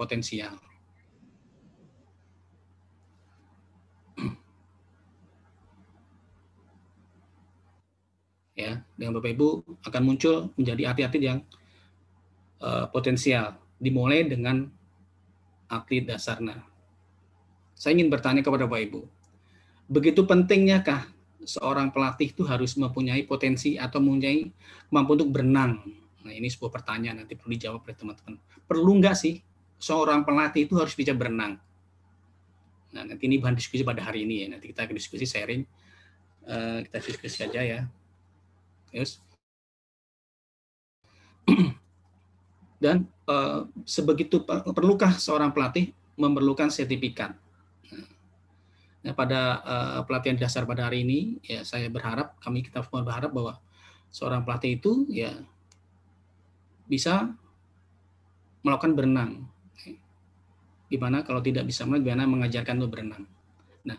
potensial. ya, dengan Bapak Ibu akan muncul menjadi atlet-atlet yang uh, potensial dimulai dengan atlet dasarnya. Saya ingin bertanya kepada Bapak Ibu, begitu pentingnyakah seorang pelatih itu harus mempunyai potensi atau mempunyai kemampuan untuk berenang? Nah, ini sebuah pertanyaan nanti perlu dijawab oleh teman-teman. Perlu nggak sih seorang pelatih itu harus bisa berenang. Nah, nanti ini bahan diskusi pada hari ini ya. Nanti kita akan diskusi sharing. Uh, kita diskusi saja ya. Terus. Dan uh, sebegitu perlukah seorang pelatih memerlukan sertifikat? Nah, pada uh, pelatihan dasar pada hari ini, ya saya berharap kami kita semua berharap bahwa seorang pelatih itu ya bisa melakukan berenang gimana kalau tidak bisa melihat bagaimana mengajarkan lo berenang. Nah,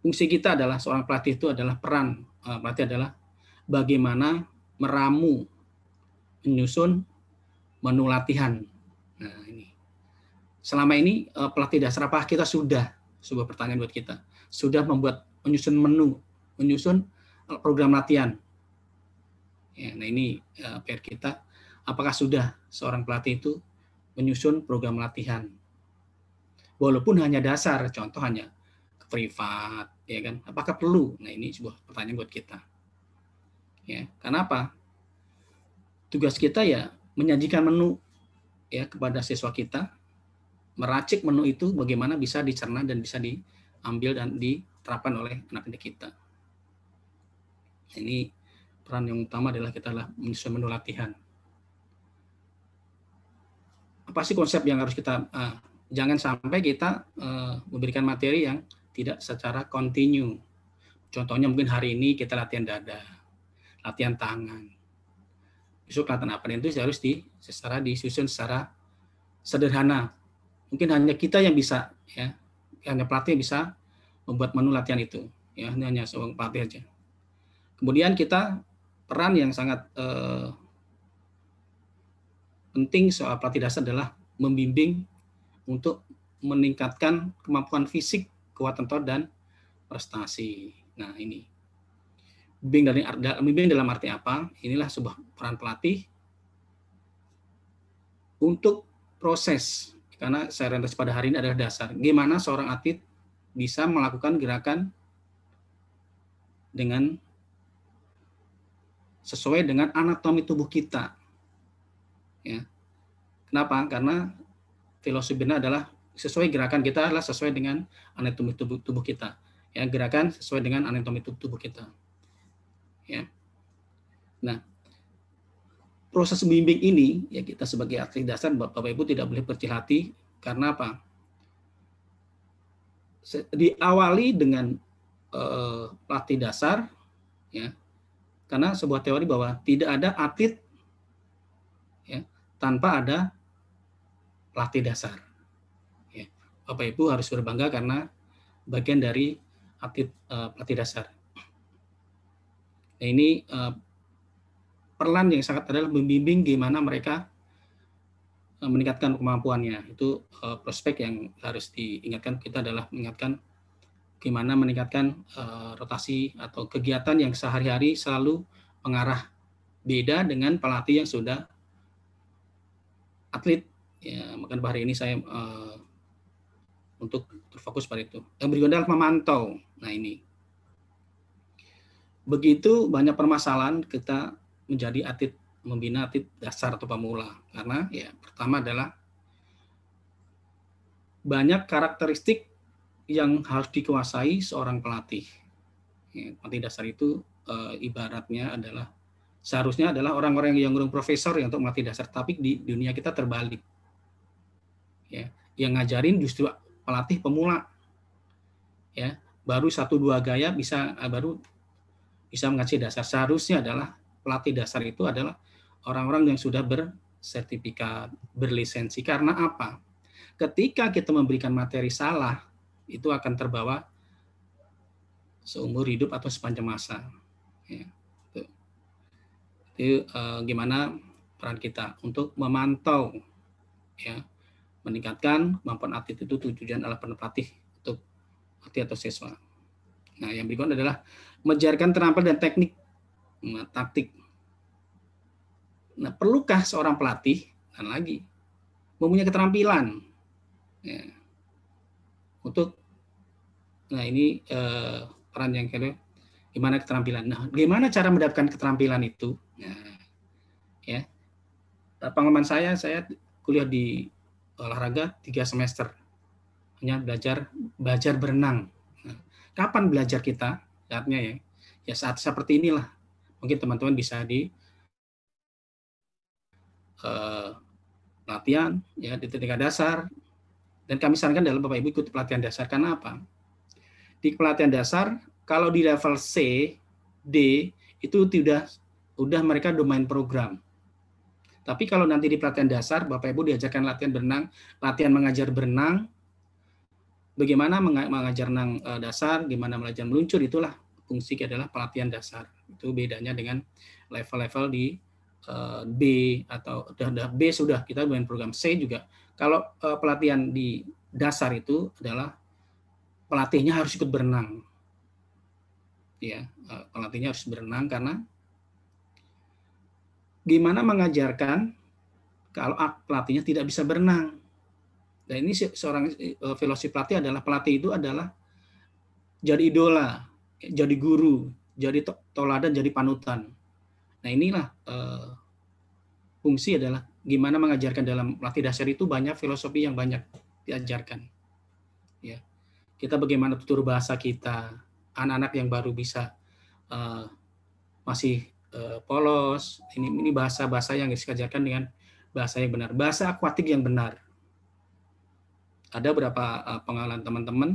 fungsi kita adalah seorang pelatih itu adalah peran uh, pelatih adalah bagaimana meramu, menyusun menu latihan. Nah, ini. Selama ini uh, pelatih dasar apa kita sudah sebuah pertanyaan buat kita. Sudah membuat menyusun menu, menyusun eh, program latihan. Ya, nah ini uh, PR kita. Apakah sudah seorang pelatih itu menyusun program latihan? walaupun hanya dasar, contoh hanya privat, ya kan? Apakah perlu? Nah ini sebuah pertanyaan buat kita. Ya, karena Tugas kita ya menyajikan menu ya kepada siswa kita, meracik menu itu bagaimana bisa dicerna dan bisa diambil dan diterapkan oleh anak didik kita. Ini peran yang utama adalah kita lah menyusun menu latihan. Apa sih konsep yang harus kita uh, jangan sampai kita uh, memberikan materi yang tidak secara kontinu. Contohnya mungkin hari ini kita latihan dada, latihan tangan. Besok latihan apa itu harus di secara disusun secara sederhana. Mungkin hanya kita yang bisa ya, hanya pelatih yang bisa membuat menu latihan itu. Ya, hanya seorang pelatih aja. Kemudian kita peran yang sangat eh, penting soal pelatih dasar adalah membimbing untuk meningkatkan kemampuan fisik, kekuatan otot dan prestasi. Nah, ini. Bimbing dari bimbing dalam arti apa? Inilah sebuah peran pelatih untuk proses karena saya rentas pada hari ini adalah dasar. Gimana seorang atlet bisa melakukan gerakan dengan sesuai dengan anatomi tubuh kita. Ya. Kenapa? Karena filosofinya adalah sesuai gerakan kita adalah sesuai dengan anatomi tubuh, tubuh kita. Ya, gerakan sesuai dengan anatomi tubuh kita. Ya. Nah, proses bimbing ini ya kita sebagai atlet dasar Bapak Ibu tidak boleh berkecil hati karena apa? Diawali dengan uh, pelatih dasar ya. Karena sebuah teori bahwa tidak ada atlet ya tanpa ada latih dasar. Ya. Bapak Ibu harus berbangga karena bagian dari atlet uh, pelatih dasar. Nah, ini uh, peran yang sangat adalah membimbing gimana mereka uh, meningkatkan kemampuannya. Itu uh, prospek yang harus diingatkan kita adalah mengingatkan gimana meningkatkan uh, rotasi atau kegiatan yang sehari-hari selalu mengarah beda dengan pelatih yang sudah atlet ya maka hari ini saya uh, untuk terfokus pada itu. Yang berikutnya adalah memantau. Nah ini begitu banyak permasalahan kita menjadi atlet membina atlet dasar atau pemula karena ya pertama adalah banyak karakteristik yang harus dikuasai seorang pelatih. Ya, pelatih dasar itu e, ibaratnya adalah seharusnya adalah orang-orang yang yang profesor yang untuk melatih dasar, tapi di dunia kita terbalik ya yang ngajarin justru pelatih pemula ya baru satu dua gaya bisa eh, baru bisa mengaji dasar seharusnya adalah pelatih dasar itu adalah orang-orang yang sudah bersertifikat berlisensi karena apa ketika kita memberikan materi salah itu akan terbawa seumur hidup atau sepanjang masa ya itu, itu eh, gimana peran kita untuk memantau ya meningkatkan kemampuan atlet itu tujuan adalah pelatih untuk atlet atau siswa. Nah, yang berikutnya adalah menjarkan terampil dan teknik nah, taktik. Nah, perlukah seorang pelatih dan lagi mempunyai keterampilan ya, untuk nah ini eh, peran yang kedua gimana keterampilan. Nah, gimana cara mendapatkan keterampilan itu? Nah, ya, pengalaman saya saya kuliah di olahraga tiga semester. Hanya belajar belajar berenang. Nah, kapan belajar kita? Saatnya ya. Ya saat seperti inilah. Mungkin teman-teman bisa di uh, eh, pelatihan ya di tingkat dasar. Dan kami sarankan dalam Bapak Ibu ikut pelatihan dasar karena apa? Di pelatihan dasar kalau di level C, D itu sudah udah mereka domain program tapi kalau nanti di pelatihan dasar, Bapak Ibu diajarkan latihan berenang, latihan mengajar berenang, bagaimana mengajar renang eh, dasar, gimana belajar meluncur, itulah fungsi adalah pelatihan dasar. Itu bedanya dengan level-level di eh, B atau sudah B sudah kita main program C juga. Kalau eh, pelatihan di dasar itu adalah pelatihnya harus ikut berenang. Ya, pelatihnya harus berenang karena gimana mengajarkan kalau pelatihnya tidak bisa berenang. Dan ini seorang eh, filosofi pelatih adalah pelatih itu adalah jadi idola, jadi guru, jadi toladan, jadi panutan. Nah inilah eh, fungsi adalah gimana mengajarkan dalam pelatih dasar itu banyak filosofi yang banyak diajarkan. Ya. Kita bagaimana tutur bahasa kita, anak-anak yang baru bisa uh, masih Eh, polos. Ini ini bahasa-bahasa yang diajarkan dengan bahasa yang benar, bahasa akuatik yang benar. Ada berapa eh, pengalaman teman-teman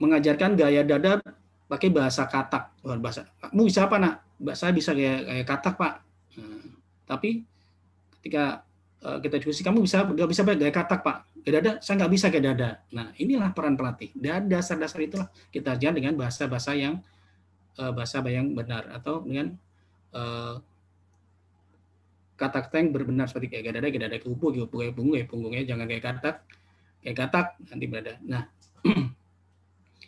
mengajarkan gaya dada pakai bahasa katak, bukan bahasa. Kamu bisa apa nak? Bahasa bisa gaya gaya katak pak. Nah, tapi ketika uh, kita diskusi, kamu bisa nggak bisa pakai gaya katak pak? Gaya dada, saya nggak bisa gaya dada. Nah inilah peran pelatih. Dasar-dasar itulah kita ajarkan dengan bahasa-bahasa yang uh, eh, bahasa yang benar atau dengan uh, katak tank berbenar seperti kayak gada gada ke kupu kupu kayak punggung, kayak ya, punggungnya jangan kayak katak, kayak katak nanti berada. Nah,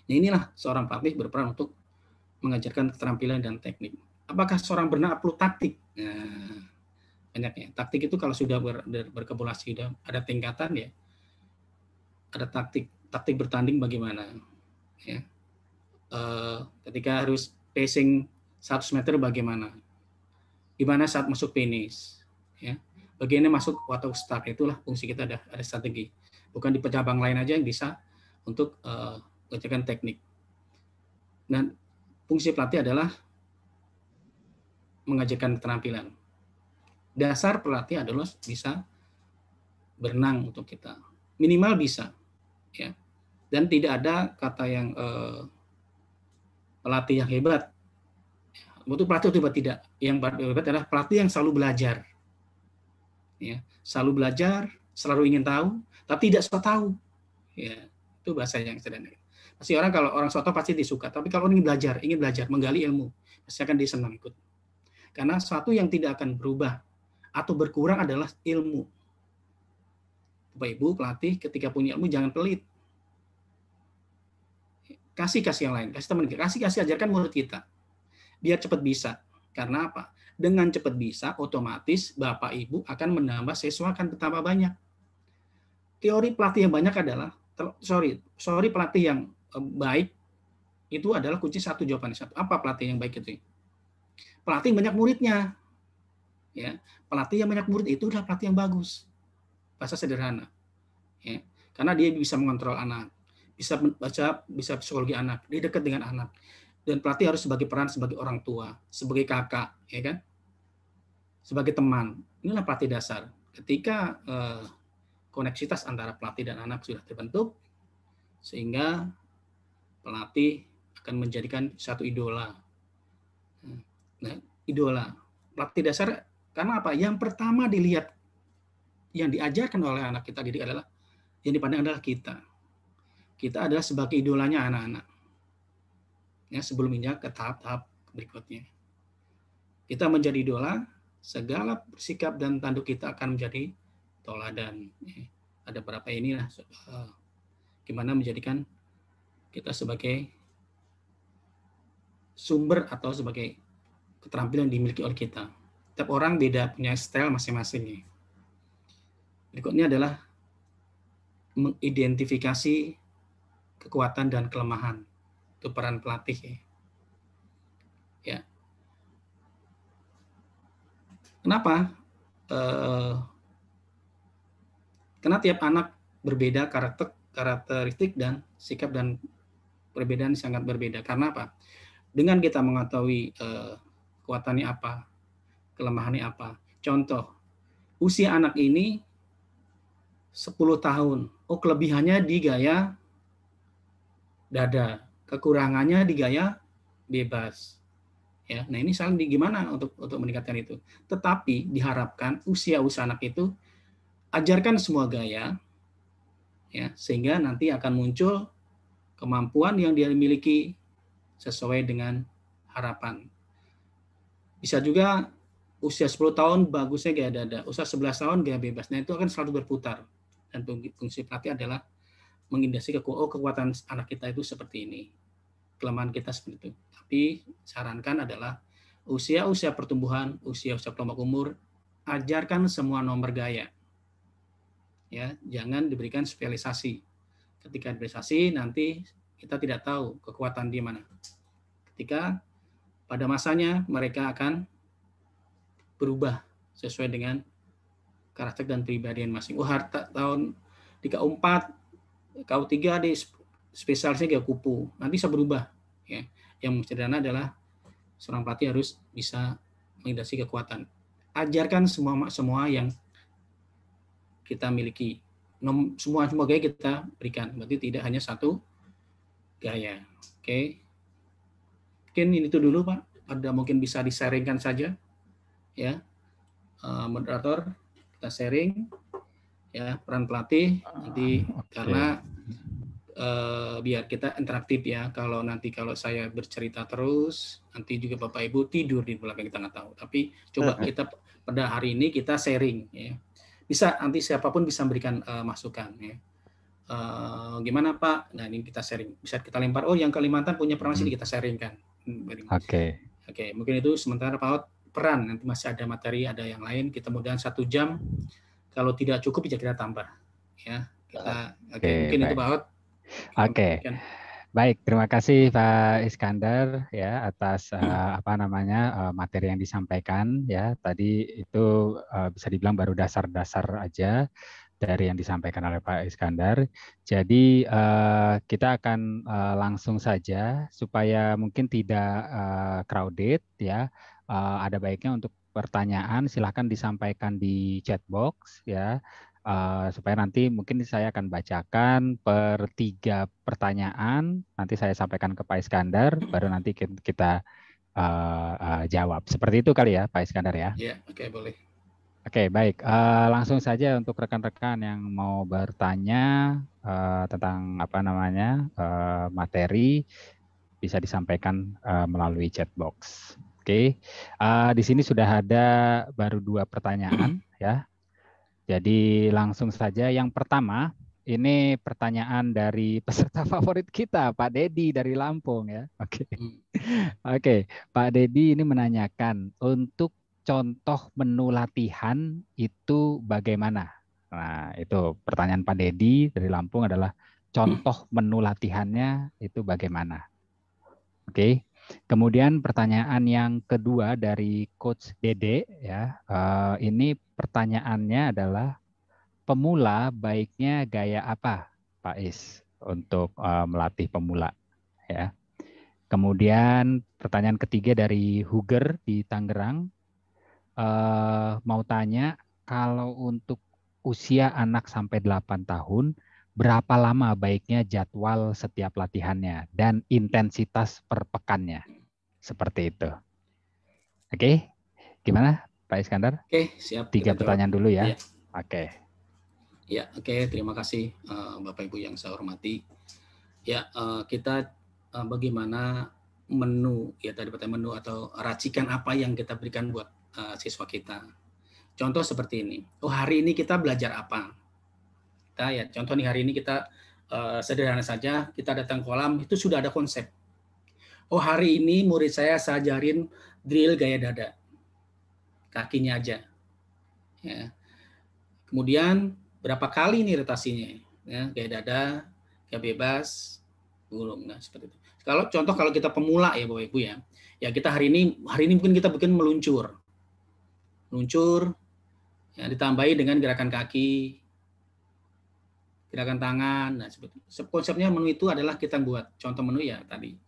nah inilah seorang pelatih berperan untuk mengajarkan keterampilan dan teknik. Apakah seorang benar perlu taktik? Nah, banyaknya. Taktik itu kalau sudah ber, berkepulasi, sudah ada tingkatan ya, ada taktik, taktik bertanding bagaimana, ya Eh, ketika harus pacing 100 meter bagaimana? Gimana saat masuk finish? Ya. Bagiannya masuk atau start itulah fungsi kita ada, ada strategi. Bukan di cabang lain aja yang bisa untuk uh, teknik. Dan fungsi pelatih adalah mengajarkan keterampilan. Dasar pelatih adalah bisa berenang untuk kita. Minimal bisa. ya Dan tidak ada kata yang uh, pelatih yang hebat. Butuh pelatih itu tidak? Yang hebat adalah pelatih yang selalu belajar. Ya, selalu belajar, selalu ingin tahu, tapi tidak suka tahu. Ya, itu bahasa yang sederhana. Pasti orang kalau orang soto pasti disuka, tapi kalau ingin belajar, ingin belajar, menggali ilmu, pasti akan disenang ikut. Karena satu yang tidak akan berubah atau berkurang adalah ilmu. Bapak Ibu pelatih ketika punya ilmu jangan pelit kasih kasih yang lain, kasih teman kita, kasih kasih ajarkan murid kita. Biar cepat bisa. Karena apa? Dengan cepat bisa, otomatis Bapak Ibu akan menambah siswa akan bertambah banyak. Teori pelatih yang banyak adalah sorry, sorry pelatih yang eh, baik itu adalah kunci satu jawaban satu. Apa pelatih yang baik itu? Pelatih yang banyak muridnya. Ya, pelatih yang banyak murid itu adalah pelatih yang bagus. Bahasa sederhana. Ya, karena dia bisa mengontrol anak, bisa baca bisa psikologi anak, dia dekat dengan anak. Dan pelatih harus sebagai peran sebagai orang tua, sebagai kakak, ya kan? Sebagai teman. Inilah pelatih dasar. Ketika eh, koneksitas antara pelatih dan anak sudah terbentuk, sehingga pelatih akan menjadikan satu idola. Hmm, nah, idola. Pelatih dasar karena apa? Yang pertama dilihat yang diajarkan oleh anak kita didik adalah yang dipandang adalah kita kita adalah sebagai idolanya anak-anak. Ya, sebelum ini ke tahap-tahap berikutnya. Kita menjadi idola, segala sikap dan tanduk kita akan menjadi toladan. Ya, ada berapa ini lah, eh, gimana menjadikan kita sebagai sumber atau sebagai keterampilan yang dimiliki oleh kita. Setiap orang beda punya style masing-masing. Ya. Berikutnya adalah mengidentifikasi kekuatan dan kelemahan. Itu peran pelatih. Ya. ya. Kenapa? Eh, karena tiap anak berbeda karakter karakteristik dan sikap dan perbedaan sangat berbeda. Karena apa? Dengan kita mengetahui eh, kekuatannya apa, kelemahannya apa. Contoh, usia anak ini 10 tahun. Oh, kelebihannya di gaya dada. Kekurangannya di gaya bebas. Ya, nah ini saling di gimana untuk untuk meningkatkan itu. Tetapi diharapkan usia-usia anak itu ajarkan semua gaya ya sehingga nanti akan muncul kemampuan yang dia miliki sesuai dengan harapan. Bisa juga usia 10 tahun bagusnya gaya dada, usia 11 tahun gaya bebas. Nah itu akan selalu berputar dan fungsi pelatih adalah mengindikasi ke oh kekuatan anak kita itu seperti ini kelemahan kita seperti itu tapi sarankan adalah usia-usia pertumbuhan usia-usia kelompok umur ajarkan semua nomor gaya ya jangan diberikan spesialisasi ketika spesialisasi nanti kita tidak tahu kekuatan di mana ketika pada masanya mereka akan berubah sesuai dengan karakter dan pribadian masing. Oh, harta tahun 34 KU3 ada spesialisnya kupu Nanti bisa berubah. Ya. Yang sederhana adalah seorang pelatih harus bisa mengindasi kekuatan. Ajarkan semua semua yang kita miliki. Semua semua gaya kita berikan. Berarti tidak hanya satu gaya. Oke. Mungkin ini itu dulu Pak. Ada mungkin bisa disaringkan saja. Ya. Eh, moderator kita sharing ya peran pelatih nanti ah, okay. karena uh, biar kita interaktif ya kalau nanti kalau saya bercerita terus nanti juga bapak ibu tidur di belakang kita nggak tahu tapi coba kita pada hari ini kita sharing ya bisa nanti siapapun bisa memberikan uh, masukan ya uh, gimana pak nah ini kita sharing bisa kita lempar oh yang Kalimantan punya peran sini hmm. kita sharing kan hmm, oke hmm, oke okay, mungkin itu sementara pak peran nanti masih ada materi ada yang lain kita mudah satu jam kalau tidak cukup ya kita tambah. Ya, kita oke okay, mungkin baik. itu Pak Oke. Okay. Baik, terima kasih Pak Iskandar ya atas uh, apa namanya uh, materi yang disampaikan ya. Tadi itu uh, bisa dibilang baru dasar-dasar aja dari yang disampaikan oleh Pak Iskandar. Jadi uh, kita akan uh, langsung saja supaya mungkin tidak uh, crowded ya. Uh, ada baiknya untuk pertanyaan silahkan disampaikan di chat box ya uh, supaya nanti mungkin saya akan bacakan per tiga pertanyaan nanti saya sampaikan ke Pak Iskandar baru nanti kita uh, uh, jawab seperti itu kali ya Pak Iskandar ya. Iya yeah, oke okay, boleh. Oke okay, baik uh, langsung saja untuk rekan-rekan yang mau bertanya uh, tentang apa namanya uh, materi bisa disampaikan uh, melalui chat box. Oke, okay. uh, di sini sudah ada baru dua pertanyaan hmm. ya. Jadi langsung saja yang pertama ini pertanyaan dari peserta favorit kita Pak Dedi dari Lampung ya. Oke, okay. Hmm. oke okay. Pak Dedi ini menanyakan untuk contoh menu latihan itu bagaimana? Nah itu pertanyaan Pak Dedi dari Lampung adalah contoh menu latihannya itu bagaimana? Oke. Okay. Kemudian pertanyaan yang kedua dari Coach Dede ya, uh, ini pertanyaannya adalah pemula baiknya gaya apa, Pak Is, untuk uh, melatih pemula ya. Kemudian pertanyaan ketiga dari Huger di Tangerang uh, mau tanya kalau untuk usia anak sampai 8 tahun berapa lama baiknya jadwal setiap latihannya dan intensitas per pekannya. Seperti itu. Oke, okay? gimana Pak Iskandar? Oke, okay, siap. Tiga pertanyaan jawab. dulu ya. ya. Oke. Okay. Ya, oke. Okay, terima kasih eh, Bapak Ibu yang saya hormati. Ya, eh, kita eh, bagaimana menu, ya tadi pertanyaan menu atau racikan apa yang kita berikan buat siswa kita. Contoh seperti ini. Oh, hari ini kita belajar apa? kita ya contoh nih hari ini kita uh, sederhana saja kita datang kolam itu sudah ada konsep oh hari ini murid saya sajarin drill gaya dada kakinya aja ya kemudian berapa kali nih retasinya ya gaya dada gaya bebas burung nah seperti itu kalau contoh kalau kita pemula ya bapak ibu ya ya kita hari ini hari ini mungkin kita bikin meluncur meluncur ya, ditambahi dengan gerakan kaki gerakan tangan. Nah, konsepnya menu itu adalah kita buat contoh menu ya tadi.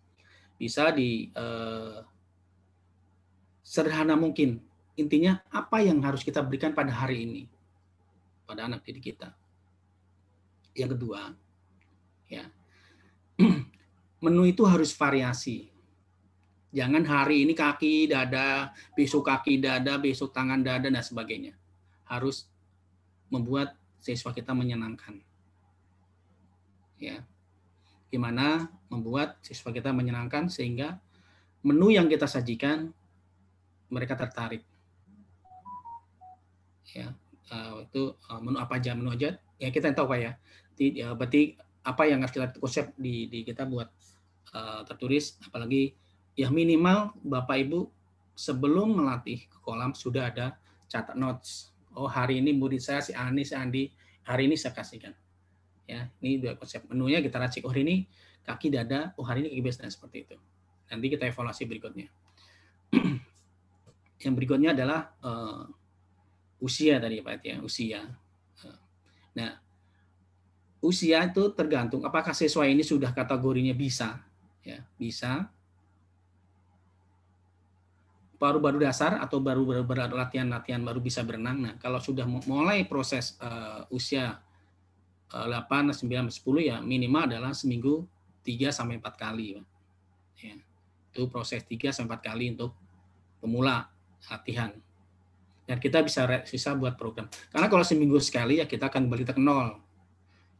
Bisa di eh, sederhana mungkin. Intinya apa yang harus kita berikan pada hari ini pada anak didik kita. Yang kedua, ya. menu itu harus variasi. Jangan hari ini kaki, dada, besok kaki, dada, besok tangan, dada dan sebagainya. Harus membuat siswa kita menyenangkan ya gimana membuat siswa kita menyenangkan sehingga menu yang kita sajikan mereka tertarik ya uh, itu uh, menu apa aja menu aja ya kita yang tahu pak ya, ya berarti apa yang harus kita konsep di, di kita buat uh, tertulis apalagi ya minimal bapak ibu sebelum melatih ke kolam sudah ada catat notes oh hari ini murid saya si Ani si Andi hari ini saya kasihkan ya ini dua konsep menunya kita racik oh hari ini kaki dada oh hari ini kaki dan seperti itu nanti kita evaluasi berikutnya yang berikutnya adalah uh, usia tadi pak ya usia uh, nah usia itu tergantung apakah siswa ini sudah kategorinya bisa ya bisa baru-baru dasar atau baru-baru latihan-latihan baru bisa berenang. Nah, kalau sudah mulai proses uh, usia 8, 9, 10 ya minimal adalah seminggu 3 sampai 4 kali. Ya. Itu proses 3 sampai 4 kali untuk pemula latihan. Dan kita bisa sisa buat program. Karena kalau seminggu sekali ya kita akan balik ke nol.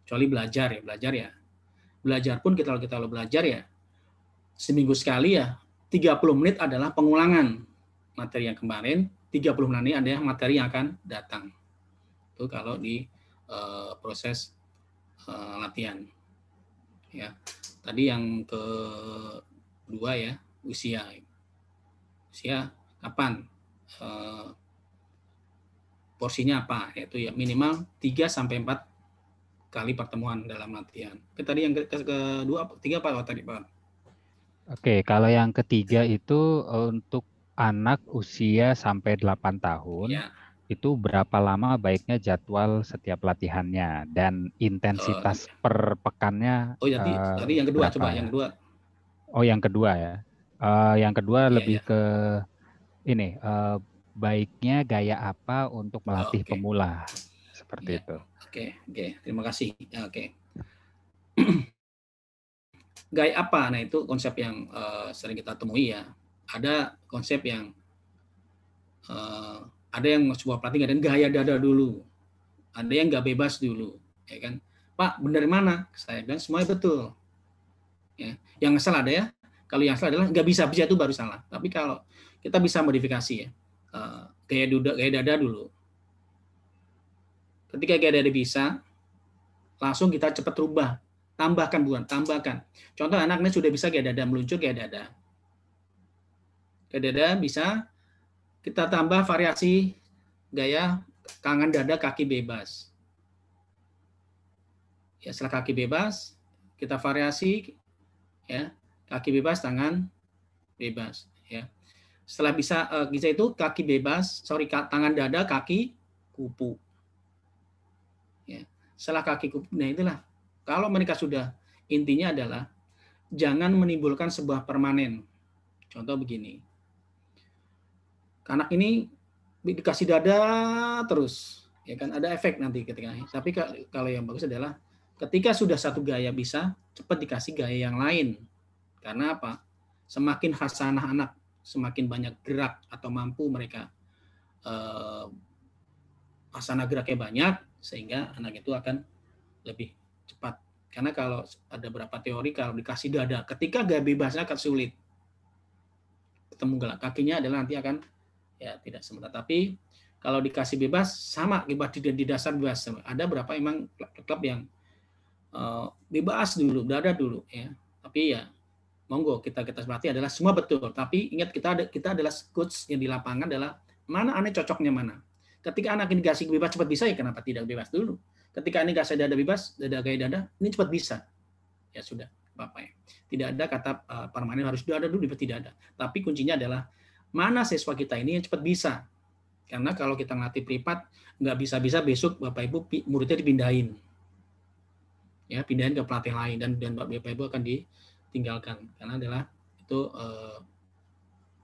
Kecuali belajar ya, belajar ya. Belajar pun kita kalau kita lo belajar ya seminggu sekali ya 30 menit adalah pengulangan materi yang kemarin, 30 menit adalah materi yang akan datang. Itu kalau di eh, proses uh, latihan. Ya. Tadi yang kedua ya, usia. Usia kapan? Uh, porsinya apa? Yaitu ya minimal 3 sampai empat kali pertemuan dalam latihan. Tadi yang ke kedua tiga apa tadi, Pak? Oke, kalau yang ketiga itu untuk anak usia sampai 8 tahun. Ya itu berapa lama baiknya jadwal setiap latihannya dan intensitas uh, per pekannya. Oh, ya, uh, yang kedua coba coba yang kedua. Oh, yang kedua ya. Uh, yang kedua yeah, lebih yeah. ke ini uh, baiknya gaya apa untuk ah, melatih oh, okay. pemula seperti yeah. itu. Oke, okay, oke. Okay. Terima kasih. Ya, oke. Okay. gaya apa? Nah, itu konsep yang uh, sering kita temui ya. Ada konsep yang uh, ada yang sebuah pelatih dan gaya dada dulu ada yang nggak bebas dulu ya kan pak benar mana saya bilang semuanya betul ya yang salah ada ya kalau yang salah adalah nggak bisa bisa itu baru salah tapi kalau kita bisa modifikasi ya eh, gaya dada gaya dada dulu ketika gaya dada bisa langsung kita cepat rubah tambahkan bukan tambahkan contoh anaknya sudah bisa gaya dada meluncur gaya dada gaya dada bisa kita tambah variasi gaya tangan dada kaki bebas. Ya, setelah kaki bebas, kita variasi ya, kaki bebas, tangan bebas, ya. Setelah bisa uh, bisa itu kaki bebas, sorry tangan dada, kaki kupu. Ya. Setelah kaki kupu, nah itulah. Kalau mereka sudah intinya adalah jangan menimbulkan sebuah permanen. Contoh begini anak ini dikasih dada terus ya kan ada efek nanti ketika tapi kalau yang bagus adalah ketika sudah satu gaya bisa cepat dikasih gaya yang lain karena apa semakin hasanah anak semakin banyak gerak atau mampu mereka eh, hasanah geraknya banyak sehingga anak itu akan lebih cepat karena kalau ada beberapa teori kalau dikasih dada ketika gaya bebasnya akan sulit ketemu gelak kakinya adalah nanti akan ya tidak semudah tapi kalau dikasih bebas sama bebas di, di dasar bebas ada berapa emang klub yang uh, bebas dulu berada dulu ya tapi ya monggo kita kita berarti adalah semua betul tapi ingat kita ada kita adalah coach yang di lapangan adalah mana aneh cocoknya mana ketika anak ini dikasih bebas cepat bisa ya kenapa tidak bebas dulu ketika ini kasih ada bebas ada gaya dada ini cepat bisa ya sudah bapak ya tidak ada kata uh, eh, permanen harus ada dulu tidak ada tapi kuncinya adalah mana siswa kita ini yang cepat bisa. Karena kalau kita ngelatih privat, nggak bisa-bisa besok Bapak Ibu muridnya dipindahin. Ya, pindahin ke pelatih lain dan dan Bapak Ibu akan ditinggalkan karena adalah itu eh,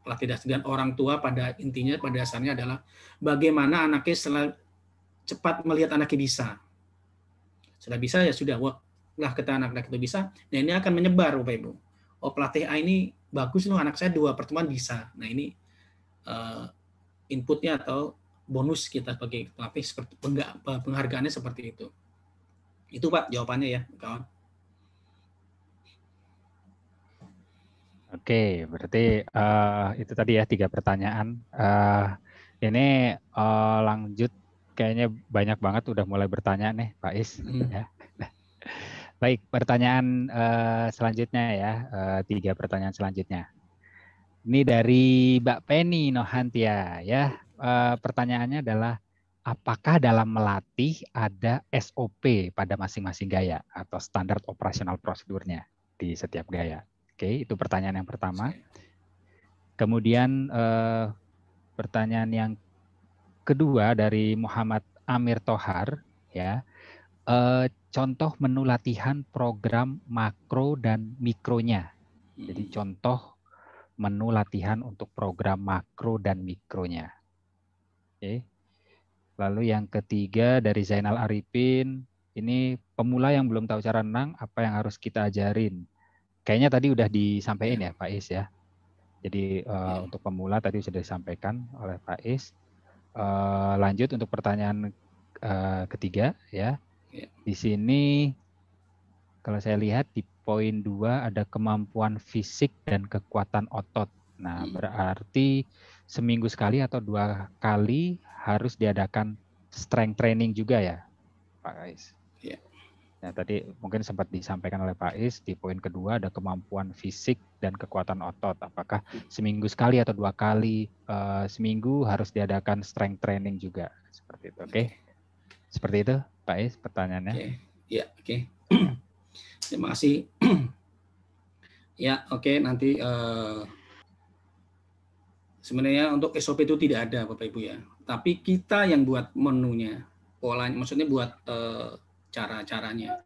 pelatih dasar dan orang tua pada intinya pada dasarnya adalah bagaimana anaknya setelah cepat melihat anaknya bisa. Sudah bisa ya sudah, wah lah kita anak-anak itu bisa dan ini akan menyebar Bapak Ibu. Oh pelatih A ini bagus dong anak saya dua pertemuan bisa. Nah ini uh, inputnya atau bonus kita sebagai pelapis seperti penghargaannya seperti itu. Itu Pak jawabannya ya kawan. Oke, berarti uh, itu tadi ya tiga pertanyaan. Uh, ini uh, lanjut kayaknya banyak banget udah mulai bertanya nih Pak Is. Hmm. Ya. Baik, pertanyaan uh, selanjutnya ya, uh, tiga pertanyaan selanjutnya. Ini dari Mbak Penny Nohantia ya. Uh, pertanyaannya adalah apakah dalam melatih ada SOP pada masing-masing gaya atau standar operasional prosedurnya di setiap gaya? Oke, itu pertanyaan yang pertama. Kemudian uh, pertanyaan yang kedua dari Muhammad Amir Tohar ya uh, contoh menu latihan program makro dan mikronya. Jadi iya. contoh menu latihan untuk program makro dan mikronya. Oke. Lalu yang ketiga dari Zainal Arifin, ini pemula yang belum tahu cara renang apa yang harus kita ajarin. Kayaknya tadi udah disampaikan ya Pak Is ya. Jadi uh, untuk pemula tadi sudah disampaikan oleh Pak Is. Uh, lanjut untuk pertanyaan uh, ketiga ya Iya. Di sini kalau saya lihat di poin dua ada kemampuan fisik dan kekuatan otot. Nah, hmm. berarti seminggu sekali atau dua kali harus diadakan strength training juga ya, Pak Ais? Ya. Nah, tadi mungkin sempat disampaikan oleh Pak Is di poin kedua ada kemampuan fisik dan kekuatan otot. Apakah seminggu sekali atau dua kali uh, seminggu harus diadakan strength training juga seperti itu? Oke, okay? Iya. seperti itu. Pak Is ya, pertanyaannya. Okay. Ya, oke. Okay. Terima kasih. ya, oke okay, nanti uh, sebenarnya untuk SOP itu tidak ada Bapak Ibu ya. Tapi kita yang buat menunya, polanya, maksudnya buat uh, cara-caranya.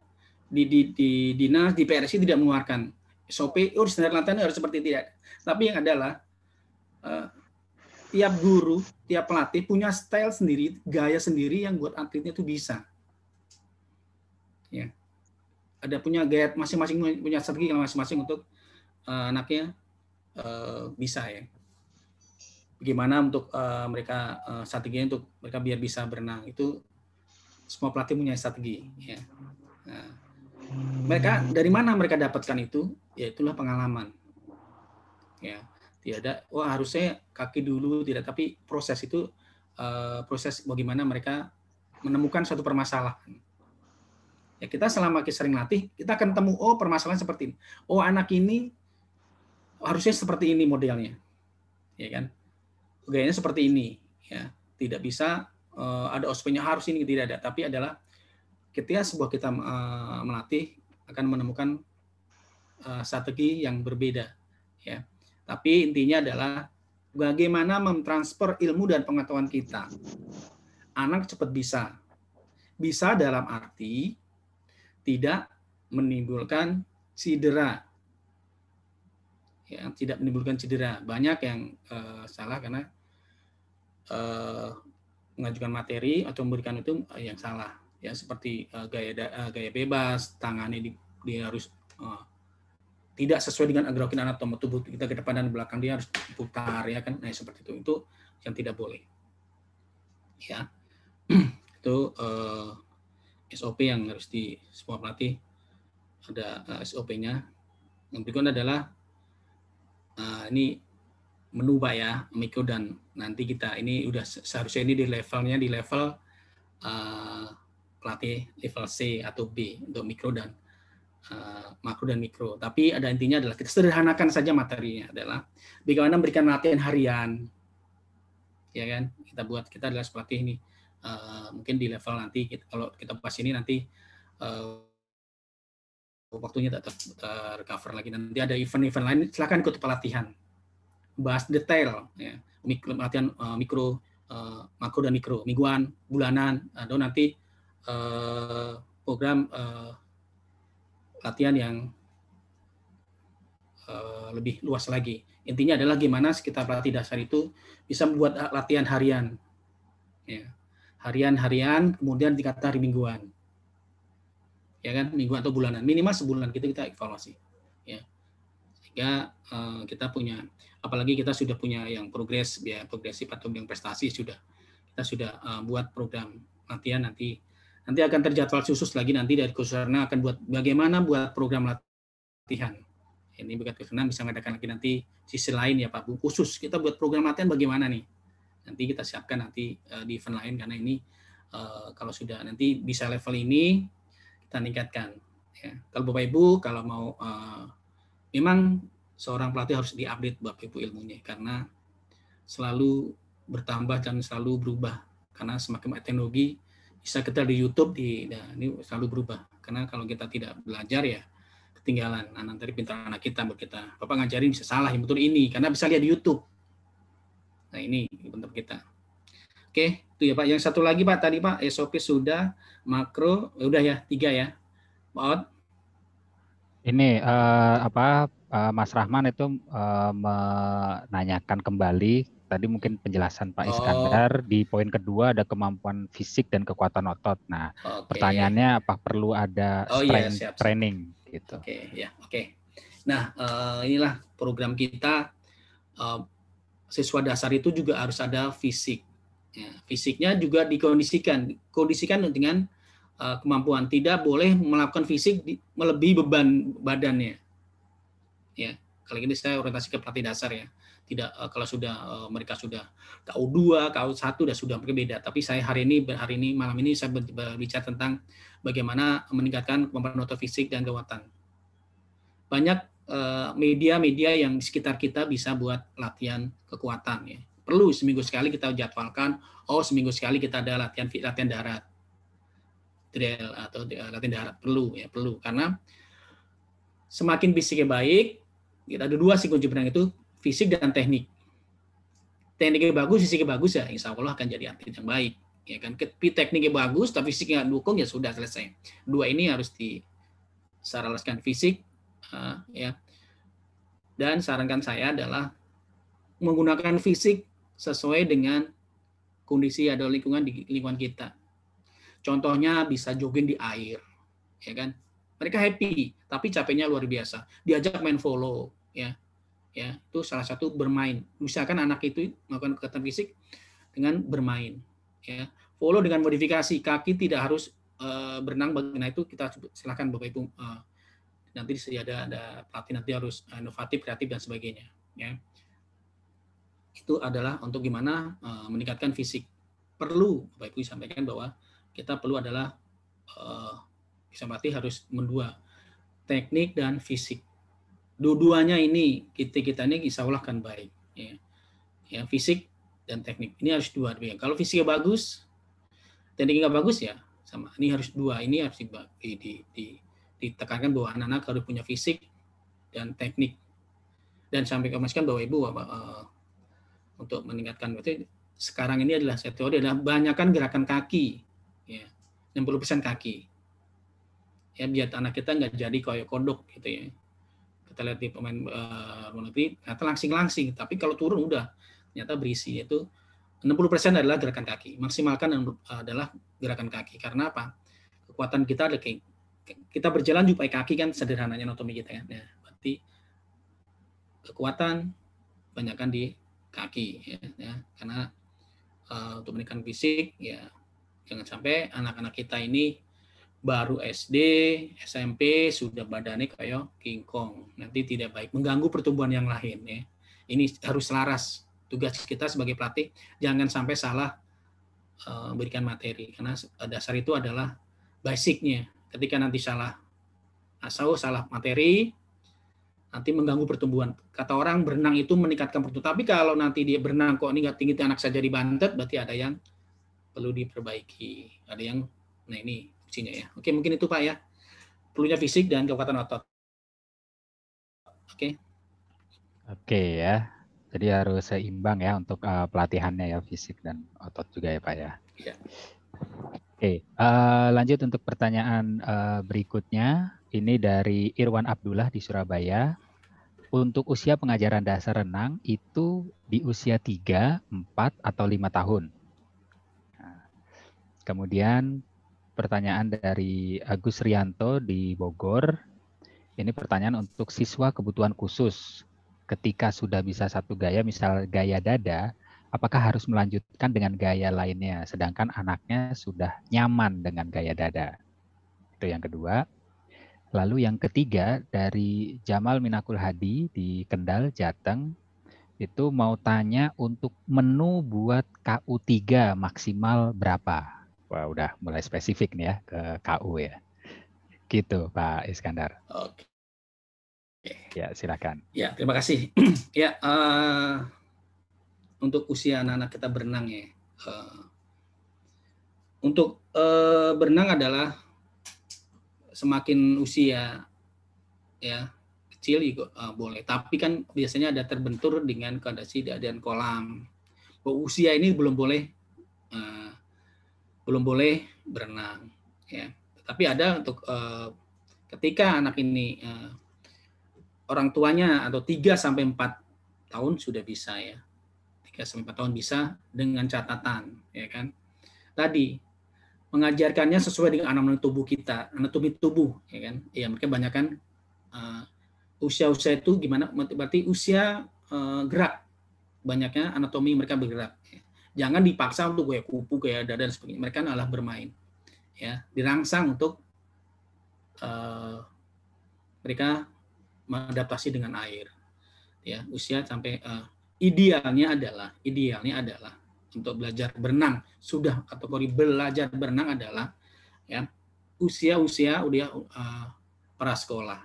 Di, di, di dinas, di PRSI tidak mengeluarkan SOP, urus oh, standar latihan harus seperti tidak. Tapi yang adalah uh, tiap guru, tiap pelatih punya style sendiri, gaya sendiri yang buat atletnya itu bisa ya ada punya gaya masing-masing punya strategi masing-masing untuk uh, anaknya uh, bisa ya bagaimana untuk uh, mereka uh, strateginya untuk mereka biar bisa berenang itu semua pelatih punya strategi ya nah, mereka dari mana mereka dapatkan itu ya itulah pengalaman ya tidak ada wah oh, harusnya kaki dulu tidak tapi proses itu uh, proses bagaimana mereka menemukan suatu permasalahan Ya, kita selama kita sering latih, kita akan temu oh permasalahan seperti ini. Oh anak ini harusnya seperti ini modelnya, ya kan? Gayanya seperti ini, ya tidak bisa eh, ada ospeknya harus ini tidak ada, tapi adalah ketika sebuah kita eh, melatih akan menemukan eh, strategi yang berbeda, ya. Tapi intinya adalah bagaimana mentransfer ilmu dan pengetahuan kita. Anak cepat bisa, bisa dalam arti tidak menimbulkan cedera. Ya, tidak menimbulkan cedera. Banyak yang uh, salah karena uh, mengajukan materi atau memberikan itu eh, yang salah. Ya, seperti uh, gaya uh, gaya bebas, tangannya di, dia harus uh, tidak sesuai dengan agrokin anatomi tubuh kita ke depan dan belakang dia harus putar ya kan nah seperti itu itu yang tidak boleh ya itu uh, SOP yang harus di semua pelatih ada uh, eh, SOP-nya. Yang berikutnya adalah uh, ini menu Pak ya, mikro dan nanti kita ini udah seharusnya ini di levelnya di level uh, pelatih level C atau B untuk mikro dan uh, makro dan mikro. Tapi ada intinya adalah kita sederhanakan saja materinya adalah bagaimana memberikan latihan harian, ya kan? Kita buat kita adalah pelatih ini Eh, mungkin di level nanti kita, kalau kita pas ini nanti uh, waktunya tak ter, eh, tercover lagi nanti ada event-event lain silahkan ikut pelatihan bahas detail ya mikro, pelatihan uh, mikro uh, makro dan mikro mingguan bulanan atau nanti uh, program uh, latihan yang uh, lebih luas lagi intinya adalah gimana sekitar pelatih dasar itu bisa membuat latihan harian ya harian-harian, kemudian dikata hari mingguan. Ya kan, mingguan atau bulanan. Minimal sebulan kita gitu kita evaluasi. Ya. Sehingga uh, kita punya apalagi kita sudah punya yang progres biaya progresif atau yang prestasi sudah kita sudah uh, buat program latihan nanti nanti akan terjadwal khusus lagi nanti dari khususnya akan buat bagaimana buat program latihan ini bukan karena bisa mengadakan lagi nanti sisi lain ya Pak Bu khusus kita buat program latihan bagaimana nih nanti kita siapkan nanti uh, di event lain karena ini uh, kalau sudah nanti bisa level ini kita tingkatkan ya. kalau bapak ibu kalau mau uh, memang seorang pelatih harus diupdate bapak ibu ilmunya karena selalu bertambah dan selalu berubah karena semakin teknologi bisa kita di YouTube di nah, ini selalu berubah karena kalau kita tidak belajar ya ketinggalan nah, anak dari pintar anak kita buat kita bapak ngajarin bisa salah yang betul ini karena bisa lihat di YouTube Nah ini bentuk kita. Oke, itu ya Pak. Yang satu lagi Pak tadi Pak, SOP sudah, makro, eh, udah ya, tiga ya. Pak Ot. Ini uh, apa uh, Mas Rahman itu uh, menanyakan kembali tadi mungkin penjelasan Pak Iskandar oh. di poin kedua ada kemampuan fisik dan kekuatan otot. Nah, okay. pertanyaannya apa perlu ada oh, iya, strength, iya, siap. training gitu. Oke, okay, ya. Oke. Okay. Nah, uh, inilah program kita uh, siswa dasar itu juga harus ada fisik. Ya, fisiknya juga dikondisikan, kondisikan dengan uh, kemampuan. Tidak boleh melakukan fisik di, melebihi beban badannya. Ya, kali ini saya orientasi ke pelatih dasar ya. Tidak uh, kalau sudah uh, mereka sudah KU 2, KU 1 sudah sudah berbeda. Tapi saya hari ini hari ini malam ini saya berbicara tentang bagaimana meningkatkan kemampuan otot fisik dan kekuatan. Banyak Eh, media-media yang di sekitar kita bisa buat latihan kekuatan ya. Perlu seminggu sekali kita jadwalkan, oh seminggu sekali kita ada latihan latihan darat. Drill atau eh, latihan darat perlu ya, perlu karena semakin fisiknya baik, kita ada dua sih kunci benang itu fisik dan teknik. Tekniknya bagus, fisiknya bagus ya, insya Allah akan jadi atlet yang baik. Ya kan, tapi tekniknya bagus, tapi fisiknya dukung ya sudah selesai. Dua ini harus di fisik ya. Dan sarankan saya adalah menggunakan fisik sesuai dengan kondisi atau lingkungan di lingkungan kita. Contohnya bisa jogging di air, ya kan? Mereka happy, tapi capeknya luar biasa. Diajak main follow, ya, ya itu salah satu bermain. Misalkan anak itu melakukan kegiatan fisik dengan bermain, ya. Follow dengan modifikasi kaki tidak harus uh, berenang, bagaimana itu kita silakan bapak ibu uh, nanti sih ada ada pelatih nanti harus inovatif kreatif dan sebagainya ya itu adalah untuk gimana uh, meningkatkan fisik perlu bapak ibu sampaikan bahwa kita perlu adalah uh, bisa mati harus mendua teknik dan fisik dua-duanya ini kita kita ini insya Allah akan baik ya. ya fisik dan teknik ini harus dua ya. kalau fisiknya bagus tekniknya bagus ya sama ini harus dua ini harus di, di, di ditekankan bahwa anak-anak harus punya fisik dan teknik dan sampai kemaskan bahwa ibu uh, untuk meningkatkan berarti sekarang ini adalah saya teori adalah banyakkan gerakan kaki ya 60% kaki ya biar anak kita nggak jadi koyok kodok gitu ya kita lihat di pemain uh, negeri ternyata langsing-langsing tapi kalau turun udah ternyata berisi yaitu 60% adalah gerakan kaki maksimalkan eh, adalah gerakan kaki karena apa kekuatan kita ada kita berjalan jumpai kaki kan sederhananya anatomi kita kan. Ya, berarti kekuatan banyakkan di kaki ya, ya. karena uh, untuk menekan fisik ya jangan sampai anak-anak kita ini baru SD, SMP sudah badannya kayak kong Nanti tidak baik, mengganggu pertumbuhan yang lain ya. Ini harus selaras. Tugas kita sebagai pelatih jangan sampai salah uh, berikan materi karena dasar itu adalah basicnya ketika nanti salah asau, salah materi, nanti mengganggu pertumbuhan. Kata orang berenang itu meningkatkan pertumbuhan. Tapi kalau nanti dia berenang kok ini nggak tinggi anak saja dibantet bantet, berarti ada yang perlu diperbaiki. Ada yang, nah ini fungsinya ya. Oke, mungkin itu Pak ya. Perlunya fisik dan kekuatan otot. Oke. Oke ya. Jadi harus seimbang ya untuk uh, pelatihannya ya fisik dan otot juga ya Pak ya. Iya. Oke, uh, lanjut untuk pertanyaan uh, berikutnya. Ini dari Irwan Abdullah di Surabaya. Untuk usia pengajaran dasar renang itu di usia 3, 4, atau 5 tahun. Nah, kemudian pertanyaan dari Agus Rianto di Bogor. Ini pertanyaan untuk siswa kebutuhan khusus. Ketika sudah bisa satu gaya, misal gaya dada, apakah harus melanjutkan dengan gaya lainnya sedangkan anaknya sudah nyaman dengan gaya dada. Itu yang kedua. Lalu yang ketiga dari Jamal Minakul Hadi di Kendal, Jateng itu mau tanya untuk menu buat KU3 maksimal berapa? Wah, udah mulai spesifik nih ya ke KU ya. Gitu, Pak Iskandar. Oke. Okay. Ya, silakan. Ya, terima kasih. ya, uh, untuk usia anak-anak kita berenang ya. Uh, untuk uh, berenang adalah semakin usia ya kecil juga uh, boleh, tapi kan biasanya ada terbentur dengan kondisi dan kolam. Usia ini belum boleh uh, belum boleh berenang ya. Tapi ada untuk uh, ketika anak ini uh, orang tuanya atau 3 sampai 4 tahun sudah bisa ya ya sampai tahun bisa dengan catatan ya kan tadi mengajarkannya sesuai dengan anatomi tubuh kita anatomi tubuh ya kan ya mereka banyak kan uh, usia-usia itu gimana berarti usia uh, gerak banyaknya anatomi mereka bergerak jangan dipaksa untuk kayak kupu kayak dada dan sebagainya mereka adalah bermain ya dirangsang untuk uh, mereka mengadaptasi dengan air ya usia sampai uh, idealnya adalah idealnya adalah untuk belajar berenang sudah kategori belajar berenang adalah ya usia-usia udah eh, prasekolah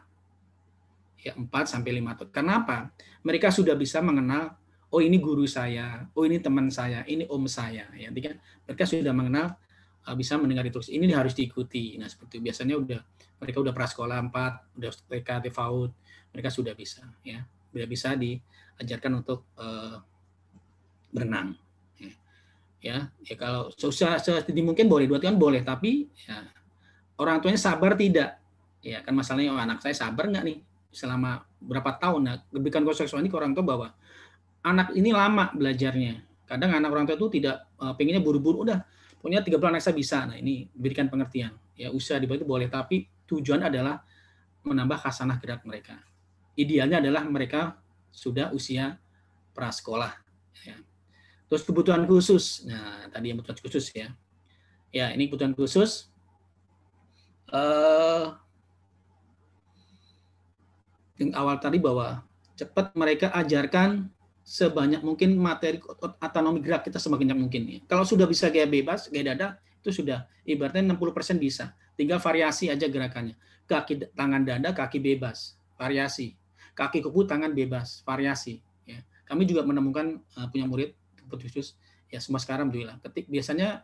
ya 4 sampai 5 tahun. Kenapa? Mereka sudah bisa mengenal oh ini guru saya, oh ini teman saya, ini om saya ya. Kan? Mereka sudah mengenal eh, bisa mendengar terus. Ini harus diikuti. Nah, seperti biasanya udah mereka udah prasekolah 4, udah TK, TVAUD, mereka sudah bisa ya tidak bisa diajarkan untuk uh, berenang. Ya. ya, ya kalau susah mungkin boleh dua kan boleh, tapi ya, orang tuanya sabar tidak. Ya kan masalahnya oh, anak saya sabar nggak nih selama berapa tahun. Nah, lebihkan konseksual ini ke orang tua bahwa anak ini lama belajarnya. Kadang anak orang tua itu tidak uh, pengennya buru-buru udah punya tiga bulan anak saya bisa. Nah, ini berikan pengertian. Ya, usaha itu boleh, tapi tujuan adalah menambah khasanah gerak mereka idealnya adalah mereka sudah usia prasekolah. Ya. Terus kebutuhan khusus. Nah, tadi yang kebutuhan khusus ya. Ya, ini kebutuhan khusus. Uh, yang awal tadi bahwa cepat mereka ajarkan sebanyak mungkin materi otonomi gerak kita semakin banyak mungkin. Ya. Kalau sudah bisa gaya bebas, gaya dada, itu sudah ibaratnya 60% bisa. Tinggal variasi aja gerakannya. Kaki tangan dada, kaki bebas, variasi kaki kupu tangan bebas, variasi. Ya. Kami juga menemukan uh, punya murid khusus ya semua sekarang alhamdulillah. Ketik biasanya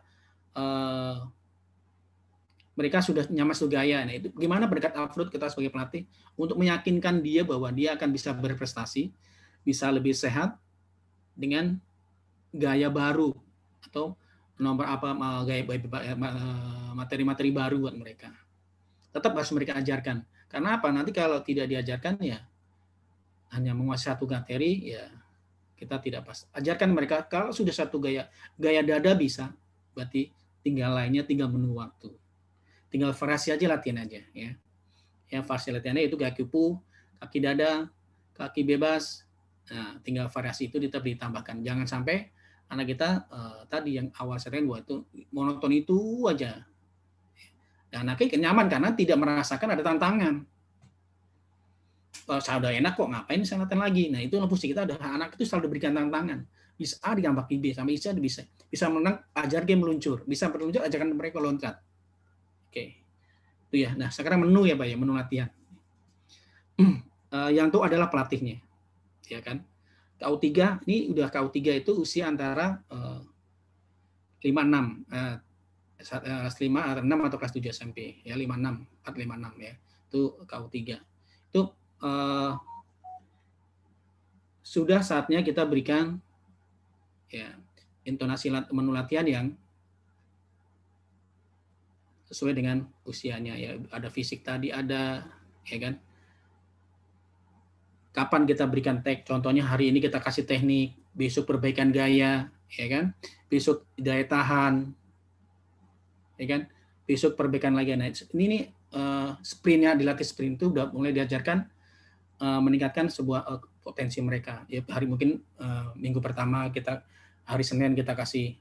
uh, mereka sudah nyaman sugaya Nah, itu gimana berkat upload kita sebagai pelatih untuk meyakinkan dia bahwa dia akan bisa berprestasi, bisa lebih sehat dengan gaya baru atau nomor apa gaya eh, materi-materi baru buat mereka. Tetap harus mereka ajarkan. Karena apa? Nanti kalau tidak diajarkan ya hanya menguasai satu materi, ya kita tidak pas. Ajarkan mereka kalau sudah satu gaya gaya dada bisa, berarti tinggal lainnya tinggal menunggu waktu. Tinggal variasi aja latihan aja ya. Ya variasi latihannya itu kaki kupu, kaki dada, kaki bebas. Nah, tinggal variasi itu tetap ditambahkan. Jangan sampai anak kita eh, tadi yang awal sering buat itu monoton itu aja. Dan anaknya nyaman karena tidak merasakan ada tantangan Eh, saya udah enak kok ngapain saya latihan lagi nah itu lepas kita ada anak itu selalu diberikan tantangan bisa A ditambah B sampai bisa bisa bisa menang ajar game meluncur bisa meluncur ajarkan mereka loncat oke okay. itu ya nah sekarang menu ya pak ya menu latihan uh, yang itu adalah pelatihnya ya kan KU3 ini udah KU3 itu usia antara uh, 5 6 uh, kelas 5 atau 6 atau kelas 7 SMP ya 5 6 4 5 6 ya itu KU3 itu uh, sudah saatnya kita berikan ya intonasi menu latihan yang sesuai dengan usianya ya ada fisik tadi ada ya kan kapan kita berikan tag contohnya hari ini kita kasih teknik besok perbaikan gaya ya kan besok daya tahan ya kan besok perbaikan lagi nah ini, ini uh, eh, sprintnya dilatih sprint itu udah mulai diajarkan Eh, meningkatkan sebuah uh, potensi mereka. Ya hari mungkin uh, minggu pertama kita hari Senin kita kasih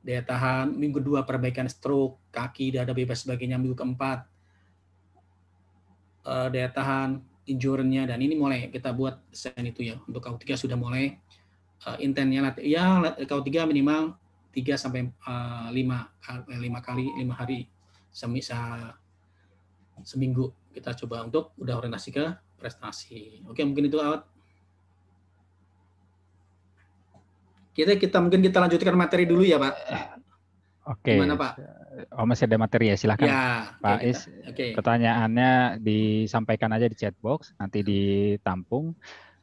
daya tahan, minggu dua perbaikan stroke, kaki, dada bebas sebagainya, minggu keempat uh, daya tahan, injurnya dan ini mulai kita buat sen itu ya. Untuk kau tiga sudah mulai uh, intennya ya kau tiga minimal 3 sampai uh, 5 5 kali 5 hari semisa seminggu kita coba untuk udah orientasi ke prestasi. Oke, mungkin itu awat. Kita kita mungkin kita lanjutkan materi dulu ya, Pak. Oke. Gimana, Pak? Oh, masih ada materi ya, silakan. Ya, Pak Is, Oke. pertanyaannya disampaikan aja di chat box, nanti ditampung,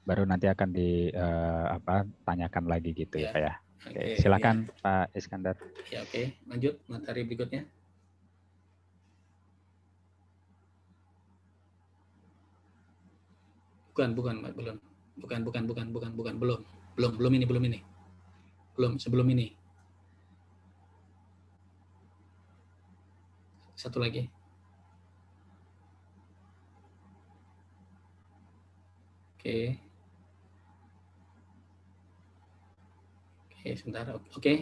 baru nanti akan di uh, apa tanyakan lagi gitu ya, ya Pak ya. Oke, silakan ya. Pak Iskandar. Ya, oke. Lanjut materi berikutnya. Bukan, bukan, belum. Bukan, bukan, bukan, bukan, bukan, belum. Belum, belum ini, belum ini. Belum, sebelum ini. Satu lagi. Oke. Oke, sebentar. Oke.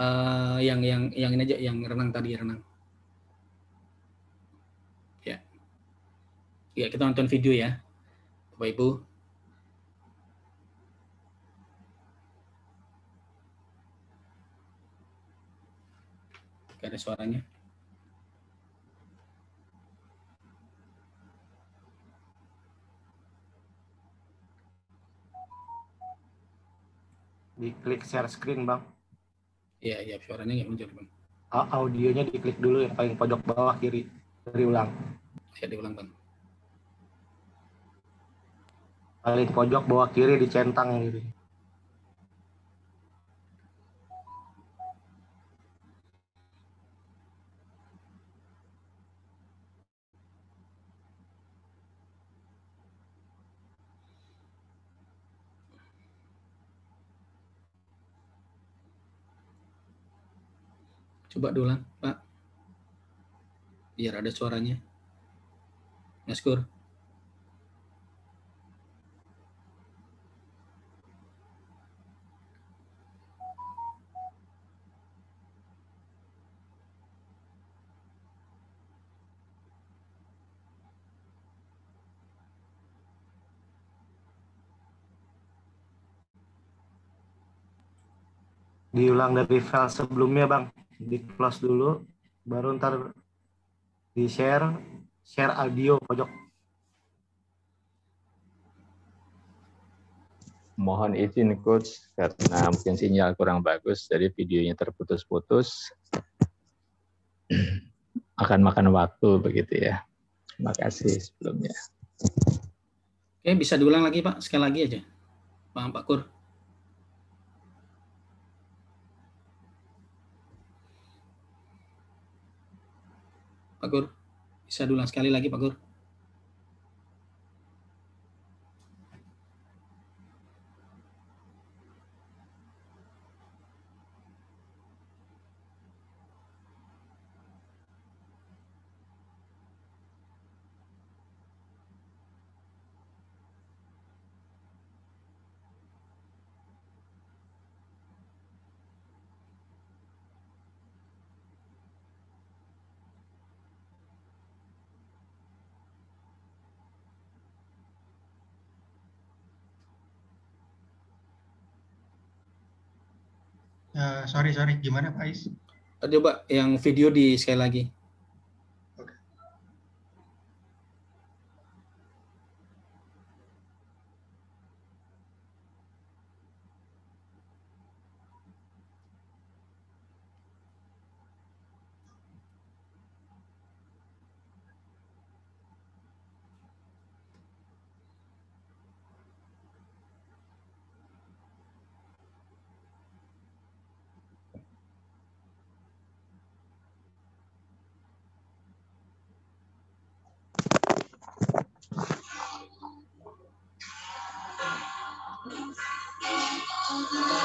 Uh, yang yang yang ini aja yang renang tadi renang. Ya. Ya, kita nonton video ya. Bapak Ibu. ada suaranya. Diklik share screen, Bang. Iya, iya, suaranya nggak muncul, Bang. Audionya diklik dulu yang paling pojok bawah kiri. Dari ulang. Ya, diulang, Bang kali di pojok bawah kiri dicentang gitu Coba dulang, Pak. Biar ada suaranya. Mas Kur. diulang dari file sebelumnya bang di close dulu baru ntar di share share audio pojok mohon izin coach karena mungkin sinyal kurang bagus jadi videonya terputus-putus akan makan waktu begitu ya terima kasih sebelumnya oke bisa diulang lagi pak sekali lagi aja pak pak Kur Pak Gur? Bisa diulang sekali lagi Pak Gur? sorry sorry gimana Pak Is? Coba yang video di sekali lagi. Música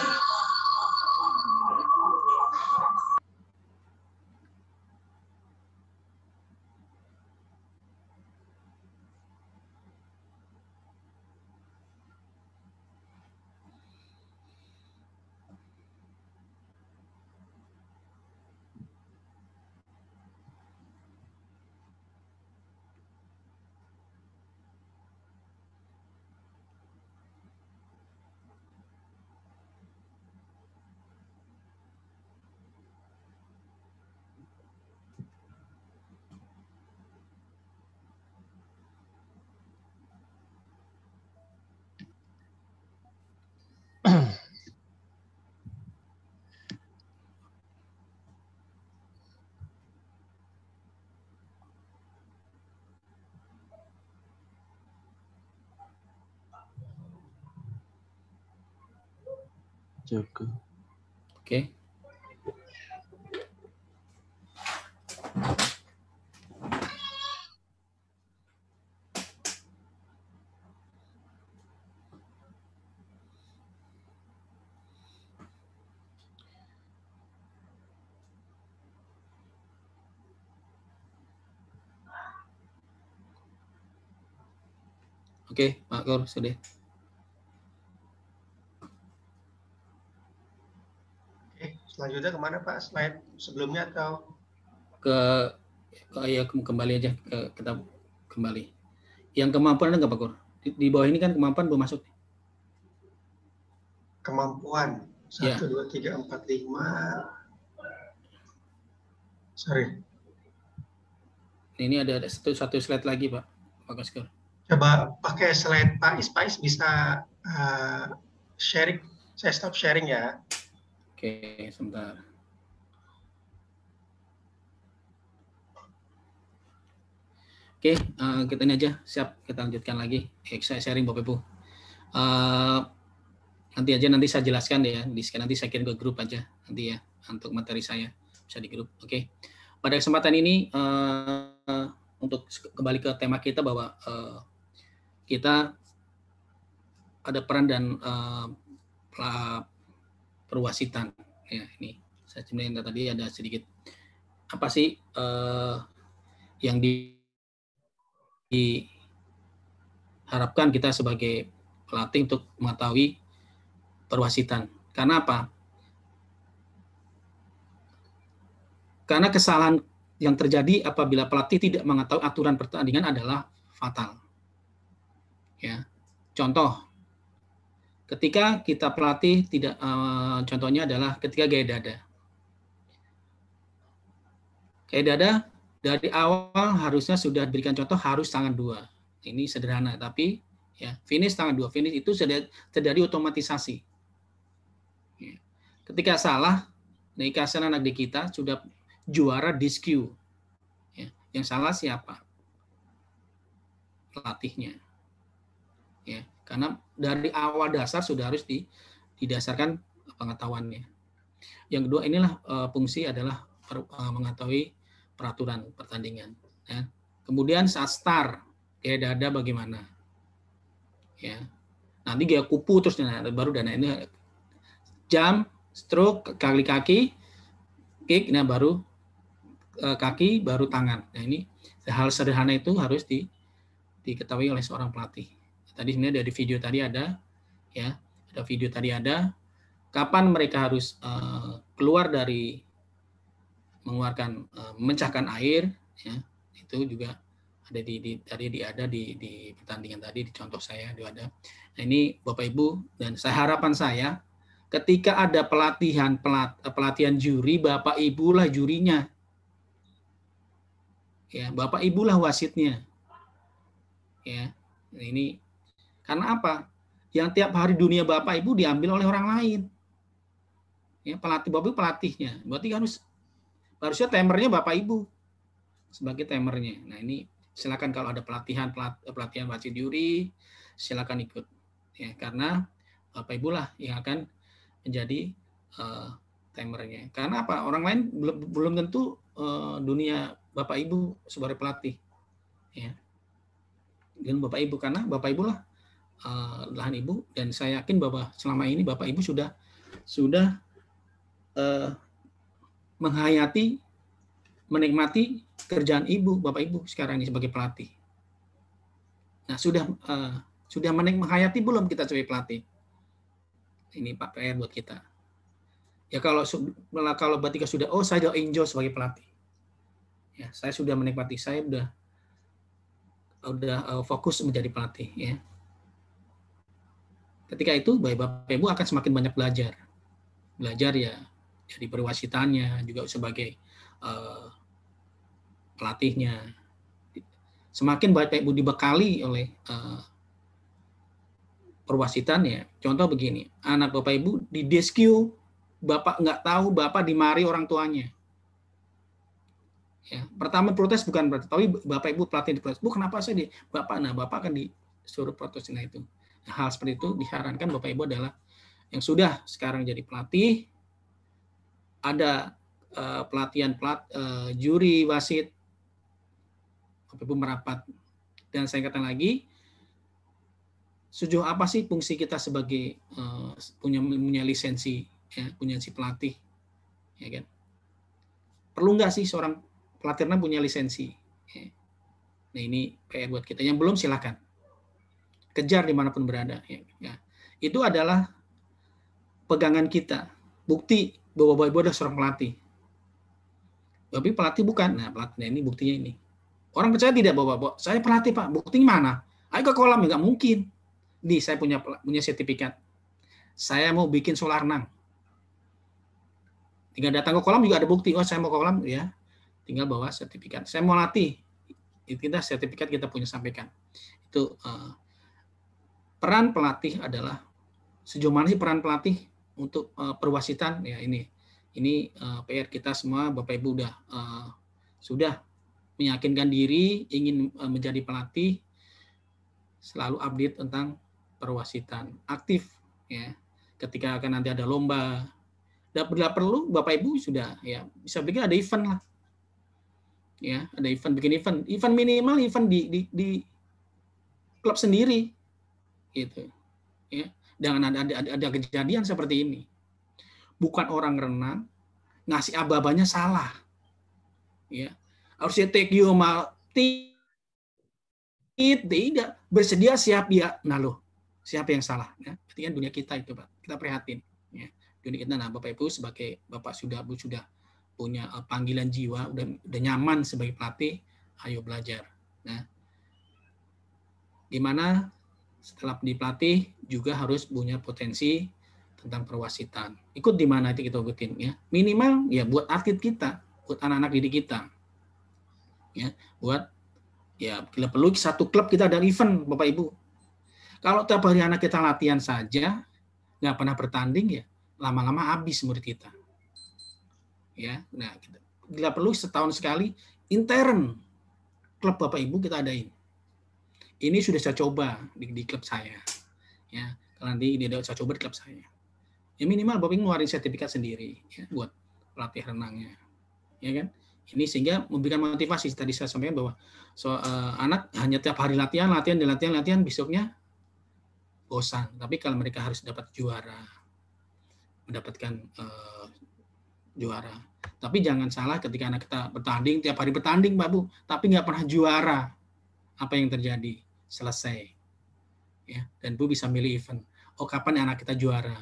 Jaga. Oke. Okay. Oke, okay, Pak Kur, sudah. selanjutnya kemana Pak? Slide sebelumnya atau ke, ke ya kembali aja ke kita kembali. Yang kemampuan ada nggak Pak Kur? Di, di bawah ini kan kemampuan belum masuk. Kemampuan iya. satu dua tiga empat lima. Sorry. Ini ada, ada satu satu slide lagi Pak. Pak Kur. Coba pakai slide Pak Is. bisa uh, sharing. Saya stop sharing ya. Oke, sebentar. Oke, uh, kita ini aja. Siap, kita lanjutkan lagi. saya sharing Bapak Ibu. Uh, nanti aja nanti saya jelaskan ya. Di nanti saya kirim ke grup aja nanti ya untuk materi saya bisa di grup. Oke. Pada kesempatan ini uh, untuk kembali ke tema kita bahwa uh, kita ada peran dan uh, perwasitan. Ya, ini saya cemilin tadi ada sedikit apa sih eh, yang di, diharapkan kita sebagai pelatih untuk mengetahui perwasitan. Karena apa? Karena kesalahan yang terjadi apabila pelatih tidak mengetahui aturan pertandingan adalah fatal. Ya. Contoh Ketika kita pelatih tidak uh, contohnya adalah ketika gaya dada. Gaya dada dari awal harusnya sudah diberikan contoh harus tangan dua. Ini sederhana tapi ya finish tangan dua finish itu terjadi otomatisasi. Ya. Ketika salah, Nika anak di kita sudah juara disku. Ya, yang salah siapa? Pelatihnya. Ya, karena dari awal dasar sudah harus didasarkan pengetahuannya. Yang kedua inilah eh, fungsi adalah eh, mengetahui peraturan pertandingan. Ya. Kemudian saat start kayak dada bagaimana? Ya. Nanti gaya kupu terus baru dana ini jam, stroke, kali kaki, kick, nah baru eh, kaki, baru tangan. Nah ini hal sederhana itu harus di, diketahui oleh seorang pelatih tadi sebenarnya dari video tadi ada ya ada video tadi ada kapan mereka harus uh, keluar dari mengeluarkan uh, eh, mencahkan air ya itu juga ada di, di tadi di ada di, di pertandingan tadi di contoh saya itu ada nah, ini bapak ibu dan saya harapan saya ketika ada pelatihan pelat, eh, pelatihan juri bapak ibulah jurinya ya bapak ibulah wasitnya ya ini karena apa? Yang tiap hari dunia Bapak Ibu diambil oleh orang lain. Ya, pelatih Bapak Ibu pelatihnya. Berarti harus kan harusnya temernya Bapak Ibu sebagai temernya Nah, ini silakan kalau ada pelatihan eh, pelatihan wajib juri silakan ikut ya karena Bapak Ibu lah yang akan menjadi uh, timernya. Karena apa? Orang lain belum belum tentu uh, dunia Bapak Ibu sebagai pelatih. Ya. Dan Bapak Ibu karena Bapak Ibu lah uh, lahan ibu dan saya yakin bahwa selama ini bapak ibu sudah sudah uh, menghayati menikmati kerjaan ibu bapak ibu sekarang ini sebagai pelatih. Nah sudah uh, sudah menik menghayati belum kita sebagai pelatih? Ini pak PR buat kita. Ya kalau kalau Batika sudah oh saya sudah enjoy sebagai pelatih. Ya, saya sudah menikmati, saya sudah udah uh, fokus menjadi pelatih ya. Ketika itu Bapak Ibu akan semakin banyak belajar. Belajar ya dari perwasitannya juga sebagai uh, pelatihnya. Semakin Bapak Ibu dibekali oleh uh, eh, perwasitannya. Contoh begini, anak Bapak Ibu di deskio Bapak nggak tahu Bapak dimari orang tuanya. Ya, pertama protes bukan berarti tapi Bapak Ibu pelatih di protes. Bu, kenapa saya di Bapak? Nah, Bapak akan disuruh protesin nah, itu hal seperti itu disarankan Bapak Ibu adalah yang sudah sekarang jadi pelatih ada uh, pelatihan pelat uh, juri wasit Bapak Ibu merapat dan saya katakan lagi sejauh apa sih fungsi kita sebagai uh, punya punya lisensi ya punya si pelatih ya kan perlu nggak sih seorang pelatihnya punya lisensi ya. nah ini PR buat kita yang belum silakan kejar dimanapun berada. Ya, ya, Itu adalah pegangan kita, bukti bahwa Bapak Ibu adalah seorang pelatih. Tapi pelatih bukan. Nah, pelatihnya ini buktinya ini. Orang percaya tidak bahwa Bapak, saya pelatih Pak, buktinya mana? Ayo ke kolam, ya, nggak mungkin. Di saya punya punya sertifikat. Saya mau bikin solar nang. Tinggal datang ke kolam juga ada bukti. Oh, saya mau ke kolam, ya. Tinggal bawa sertifikat. Saya mau latih. Itu Kita sertifikat kita punya sampaikan. Itu uh, peran pelatih adalah sejauh mana sih peran pelatih untuk uh, perwasitan ya ini ini uh, eh, PR kita semua Bapak Ibu udah uh, sudah meyakinkan diri ingin uh, menjadi pelatih selalu update tentang perwasitan aktif ya ketika akan nanti ada lomba tidak perlu Bapak Ibu sudah ya bisa bikin ada event lah ya ada event bikin event event minimal event di di, di klub sendiri gitu ya dengan ada, ada, ada kejadian seperti ini bukan orang renang ngasih ababanya salah ya harusnya take you tidak bersedia siap ya nah loh siapa yang salah ya artinya kan dunia kita itu pak kita prihatin ya dunia kita nah bapak ibu sebagai bapak sudah bu sudah punya eh, panggilan jiwa udah, udah nyaman sebagai pelatih ayo belajar nah gimana setelah di juga harus punya potensi tentang perwasitan. Ikut di mana itu kita ikutin ya. Minimal ya buat atlet kita, buat anak-anak didik kita. Ya, buat ya bila perlu satu klub kita ada event Bapak Ibu. Kalau tiap hari anak kita latihan saja, nggak pernah bertanding ya, lama-lama habis murid kita. Ya, nah kita, bila perlu setahun sekali intern klub Bapak Ibu kita adain ini sudah saya coba di, di klub saya ya kalau nanti ini saya coba di klub saya ya minimal Bapak ngeluarin sertifikat sendiri ya, buat pelatih renangnya ya kan ini sehingga memberikan motivasi tadi saya sampaikan bahwa so, uh, anak hanya tiap hari latihan latihan dan latihan latihan besoknya bosan tapi kalau mereka harus dapat juara mendapatkan uh, juara tapi jangan salah ketika anak kita bertanding tiap hari bertanding Pak Bu tapi nggak pernah juara apa yang terjadi selesai. Ya, dan Bu bisa milih event. Oh, kapan anak kita juara?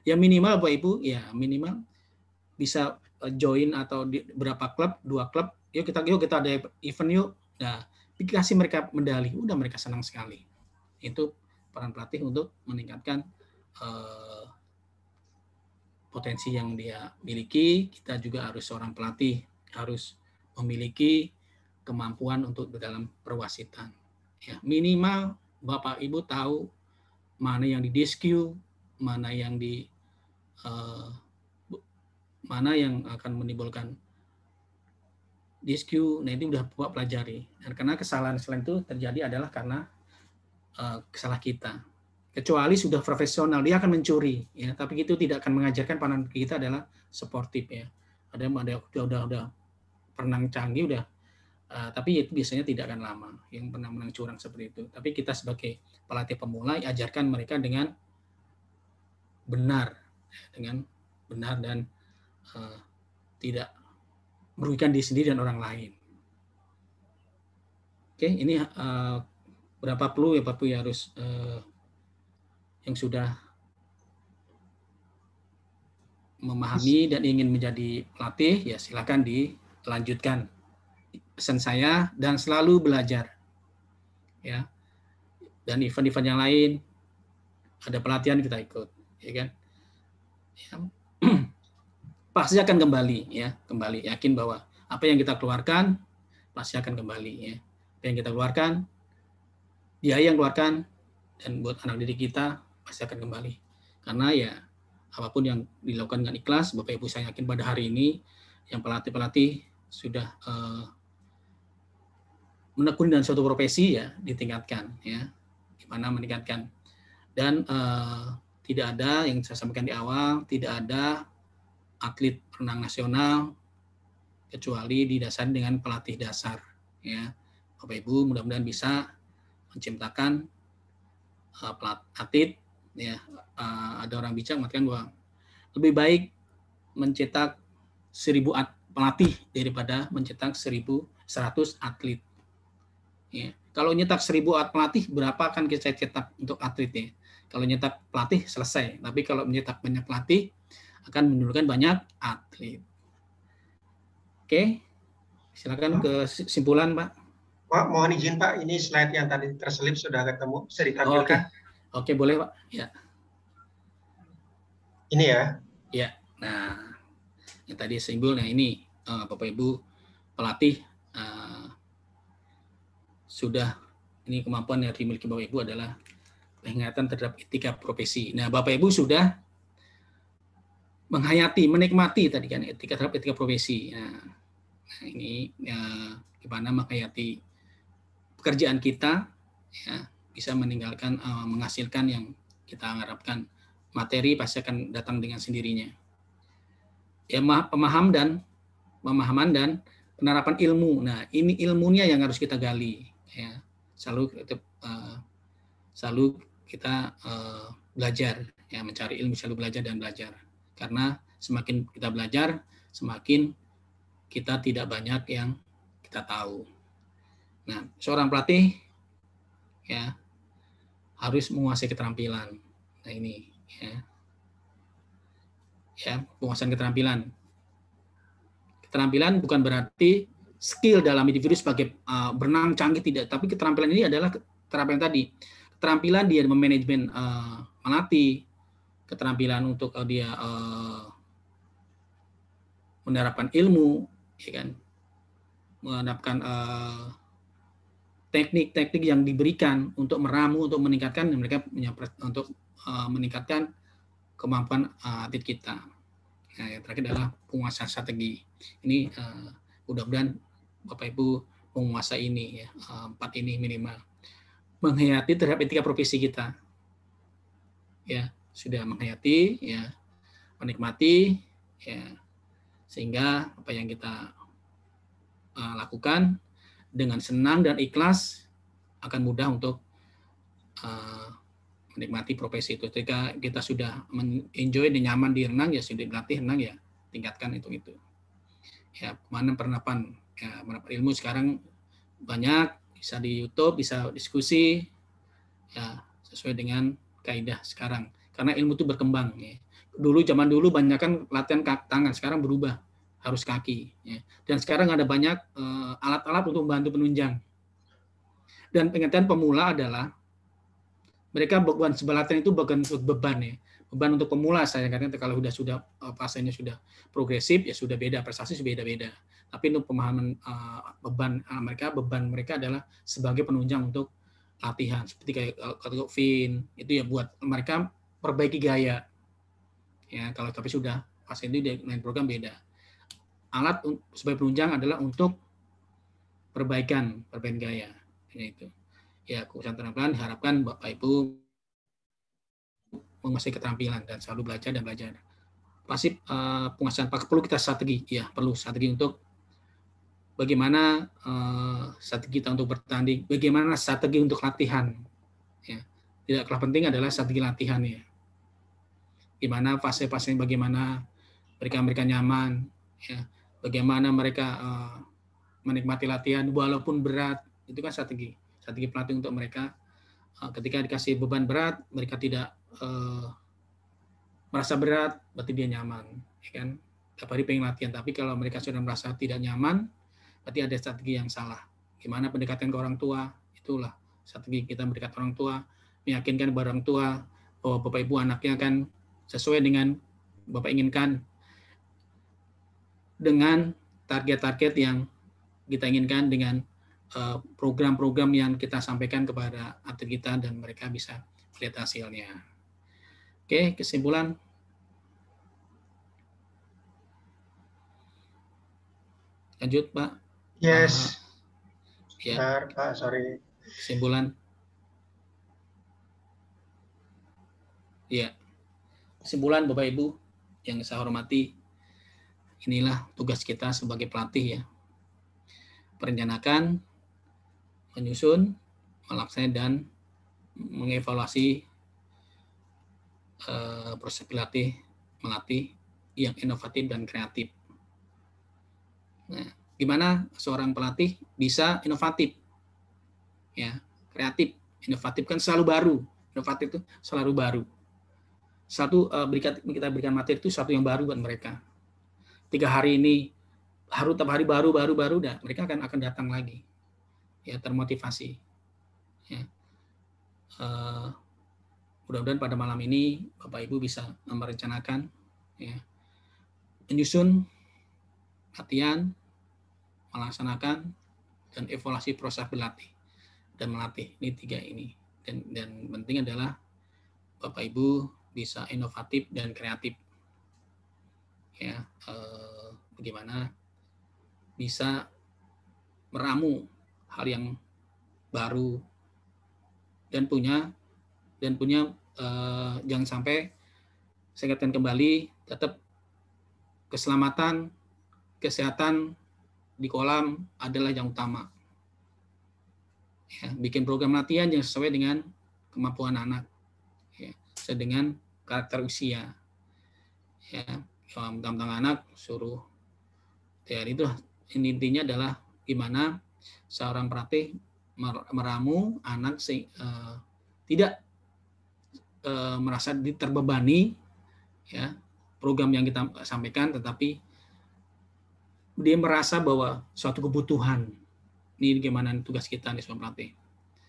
Ya minimal Bapak Ibu, ya minimal bisa eh, join atau di berapa klub, dua klub. Yuk kita yuk kita ada event yuk. Nah, dikasih mereka medali, udah mereka senang sekali. Itu peran pelatih untuk meningkatkan uh, potensi yang dia miliki. Kita juga harus seorang pelatih harus memiliki kemampuan untuk dalam perwasitan. Ya, minimal Bapak Ibu tahu mana yang di DSQ, mana yang di uh, mana yang akan menimbulkan DSQ. Nah, itu sudah Bapak pelajari. Dan karena kesalahan selain itu terjadi adalah karena uh, kesalahan kita kecuali sudah profesional dia akan mencuri ya tapi itu tidak akan mengajarkan pandangan kita adalah sportif ya ada ada udah pernah perenang canggih udah Ah, tapi itu biasanya tidak akan lama yang pernah menang curang seperti itu. Tapi kita sebagai pelatih pemula ajarkan mereka dengan benar, dengan benar dan uh, tidak merugikan diri sendiri dan orang lain. Oke, okay, ini uh, berapa perlu ya Bapak ya harus uh, yang sudah memahami dan ingin menjadi pelatih ya silakan dilanjutkan pesan saya dan selalu belajar. Ya. Dan event-event yang lain ada pelatihan kita ikut, ya kan? Ya. pasti akan kembali ya, kembali yakin bahwa apa yang kita keluarkan pasti akan kembali ya. Apa yang kita keluarkan biaya yang keluarkan dan buat anak didik kita pasti akan kembali. Karena ya apapun yang dilakukan dengan ikhlas, Bapak Ibu saya yakin pada hari ini yang pelatih-pelatih sudah uh, menekuni dalam suatu profesi ya ditingkatkan ya gimana meningkatkan dan uh, tidak ada yang saya sampaikan di awal tidak ada atlet renang nasional kecuali didasari dengan pelatih dasar ya Bapak Ibu mudah-mudahan bisa menciptakan uh, pelat atlet ya uh, ada orang bicara mengatakan bahwa lebih baik mencetak seribu pelatih daripada mencetak seribu seratus atlet Ya. Kalau nyetak seribu 1000 pelatih, berapa akan kita cetak untuk atletnya? Kalau nyetak pelatih, selesai. Tapi kalau mencetak banyak pelatih, akan menurunkan banyak atlet. Oke, silakan ke simpulan, Pak. Pak, mohon izin Pak, ini slide yang tadi terselip sudah ketemu, bisa ditampilkan? Oke, okay. okay, boleh Pak. Ya. Ini ya? Ya, nah yang tadi simpulnya ini uh, Bapak Ibu pelatih uh, sudah ini kemampuan yang dimiliki Bapak Ibu adalah peringatan terhadap etika profesi. Nah, Bapak Ibu sudah menghayati, menikmati tadi kan etika terhadap etika profesi. Nah, ini ya, gimana menghayati pekerjaan kita ya bisa meninggalkan uh, menghasilkan yang kita harapkan materi pasti akan datang dengan sendirinya. Ya pemaham dan pemahaman dan penerapan ilmu. Nah, ini ilmunya yang harus kita gali ya selalu kita, uh, selalu kita uh, belajar ya mencari ilmu selalu belajar dan belajar karena semakin kita belajar semakin kita tidak banyak yang kita tahu nah seorang pelatih ya harus menguasai keterampilan nah ini ya ya penguasaan keterampilan keterampilan bukan berarti skill dalam individu sebagai uh, berenang canggih tidak, tapi keterampilan ini adalah keterampilan tadi, keterampilan dia memanajemen uh, melatih, keterampilan untuk uh, dia uh, menerapkan ilmu, ya kan, menerapkan teknik uh, teknik-teknik yang diberikan untuk meramu, untuk meningkatkan mereka mereka untuk uh, meningkatkan kemampuan uh, atlet kita. Nah, yang terakhir adalah penguasaan strategi. Ini uh, mudah-mudahan Bapak Ibu menguasai ini ya eh, empat ini minimal menghayati terhadap etika profesi kita ya sudah menghayati ya menikmati ya sehingga apa yang kita uh, lakukan dengan senang dan ikhlas akan mudah untuk uh, menikmati profesi itu ketika kita sudah enjoy dan nyaman di renang ya sudah dilatih renang ya tingkatkan itu itu ya kemana pernapan ya, mendapat ilmu sekarang banyak bisa di YouTube bisa diskusi ya sesuai dengan kaidah sekarang karena ilmu itu berkembang ya. dulu zaman dulu banyak kan latihan tangan sekarang berubah harus kaki ya. dan sekarang ada banyak eh, alat-alat uh, untuk membantu penunjang dan pengertian pemula adalah mereka bukan sebelah latihan itu bukan beban ya beban untuk pemula saya katakan kalau sudah sudah eh, pasiennya sudah progresif ya sudah beda prestasi sudah beda-beda tapi untuk pemahaman uh, beban uh, mereka beban mereka adalah sebagai penunjang untuk latihan seperti kayak kalau fin itu ya buat mereka perbaiki gaya ya kalau tapi sudah pasien itu dengan program beda alat sebagai penunjang adalah untuk perbaikan perbaikan gaya ya itu ya kursan penampilan diharapkan bapak ibu menguasai keterampilan dan selalu belajar dan belajar. Pasti uh, penguasaan pakai perlu kita strategi, ya perlu strategi untuk bagaimana uh, strategi kita untuk bertanding, bagaimana strategi untuk latihan. Ya. Tidak kalah penting adalah strategi latihan ya. Gimana fase-fase bagaimana mereka mereka nyaman, ya. bagaimana mereka uh, menikmati latihan walaupun berat itu kan strategi strategi pelatih untuk mereka Eh, ketika dikasih beban berat mereka tidak uh, merasa berat berarti dia nyaman ya kan Tapi hari pengen latihan tapi kalau mereka sudah merasa tidak nyaman berarti ada strategi yang salah gimana pendekatan ke orang tua itulah strategi kita mendekat orang tua meyakinkan orang tua bahwa bapak ibu anaknya akan sesuai dengan bapak inginkan dengan target-target yang kita inginkan dengan Eh, program-program yang kita sampaikan kepada atlet kita dan mereka bisa lihat hasilnya. Oke, kesimpulan. Lanjut, Pak. Yes. Uh, ya. Bentar, Pak, sorry. Kesimpulan. Ya. Kesimpulan, Bapak Ibu yang saya hormati, inilah tugas kita sebagai pelatih ya. Perencanakan, menyusun, melaksanakan dan mengevaluasi uh, proses pelatih melatih yang inovatif dan kreatif. Nah, gimana seorang pelatih bisa inovatif? Ya, kreatif. Inovatif kan selalu baru. Inovatif itu selalu baru. Satu uh, eh, berikan, kita berikan materi itu satu yang baru buat mereka. Tiga hari ini harus tiap hari baru baru baru dan mereka akan akan datang lagi ya termotivasi. Ya. Uh, mudah-mudahan pada malam ini Bapak Ibu bisa merencanakan ya, menyusun latihan, melaksanakan dan evaluasi proses berlatih dan melatih ini tiga ini dan dan penting adalah Bapak Ibu bisa inovatif dan kreatif ya eh, bagaimana bisa meramu hal yang baru dan punya dan punya eh, jangan sampai saya ingatkan kembali tetap keselamatan kesehatan di kolam adalah yang utama ya, bikin program latihan yang sesuai dengan kemampuan anak ya, sesuai dengan karakter usia ya tentang anak suruh ya itu intinya adalah gimana seorang pelatih meramu anak si, uh, tidak uh, merasa diterbebani ya program yang kita sampaikan tetapi dia merasa bahwa suatu kebutuhan ini gimana tugas kita nih seorang pelatih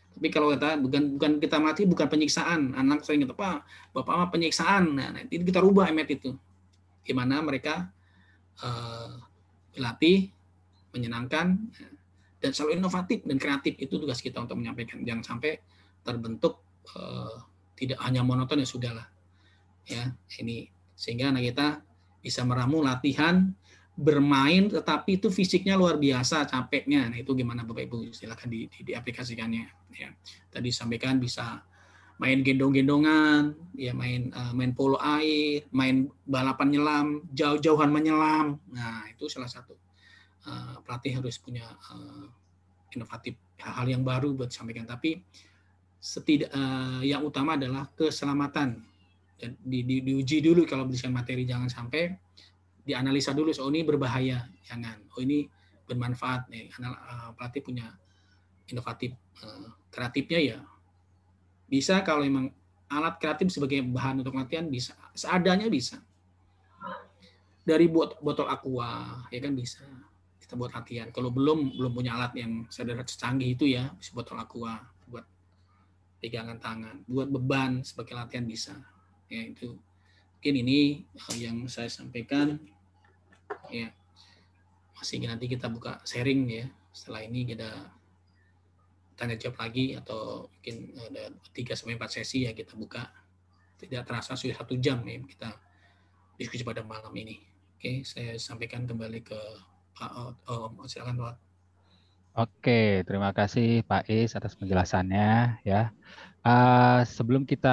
tapi kalau kita bukan bukan kita mati bukan penyiksaan anak saya ingat pak bapak mah penyiksaan nah, nah itu kita rubah emet itu gimana mereka uh, eh, dilatih menyenangkan ya dan selalu inovatif dan kreatif itu tugas kita untuk menyampaikan jangan sampai terbentuk eh, tidak hanya monoton ya sudahlah ya ini sehingga anak kita bisa meramu latihan bermain tetapi itu fisiknya luar biasa capeknya nah itu gimana bapak ibu silakan di, di, diaplikasikannya ya tadi sampaikan bisa main gendong-gendongan ya main uh, main polo air main balapan nyelam jauh-jauhan menyelam nah itu salah satu Eh, pelatih harus punya uh, inovatif hal-hal yang baru buat sampaikan Tapi setidak uh, yang utama adalah keselamatan. Di, di, diuji dulu kalau berisian materi jangan sampai dianalisa dulu. Oh ini berbahaya, jangan. Oh ini bermanfaat nih. karena uh, pelatih punya inovatif uh, kreatifnya ya bisa kalau emang alat kreatif sebagai bahan untuk latihan bisa seadanya bisa dari botol aqua ya kan bisa kita buat latihan. Kalau belum belum punya alat yang sederhana secanggih itu ya, bisa buat tolak aqua, buat pegangan tangan, buat beban sebagai latihan bisa. Ya itu mungkin ini eh, yang saya sampaikan. Ya masih nanti kita buka sharing ya. Setelah ini kita tanya jawab lagi atau mungkin ada tiga sampai empat sesi ya kita buka. Tidak terasa sudah satu jam ya kita diskusi pada malam ini. Oke, saya sampaikan kembali ke Pak Om. Oh, oh, oh, silakan Pak. Oke, terima kasih Pak Is atas penjelasannya ya. Uh, sebelum kita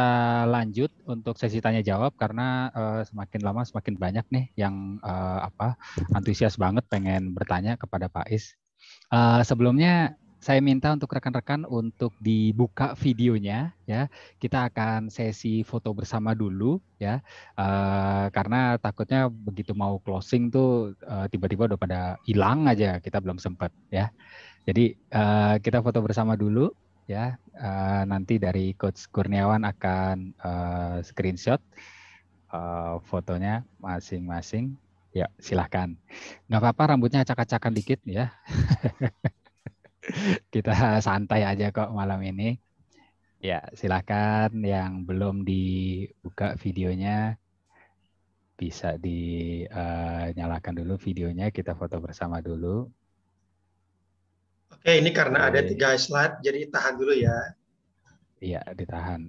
lanjut untuk sesi tanya jawab karena uh, semakin lama semakin banyak nih yang uh, apa antusias banget pengen bertanya kepada Pak Is. Uh, sebelumnya saya minta untuk rekan-rekan untuk dibuka videonya ya. Kita akan sesi foto bersama dulu ya. Uh, karena takutnya begitu mau closing tuh tiba eh, tiba-tiba udah pada hilang aja kita belum sempat ya. Jadi uh, kita foto bersama dulu ya. Uh, nanti dari coach Kurniawan akan uh, screenshot uh, fotonya masing-masing. Ya, silahkan. Nggak apa-apa rambutnya acak-acakan dikit ya. kita santai aja kok malam ini. Ya, silakan yang belum dibuka videonya bisa dinyalakan eh, dulu videonya, kita foto bersama dulu. Oke, ini karena Oke. ada tiga slide, jadi tahan dulu ya. Iya, ditahan.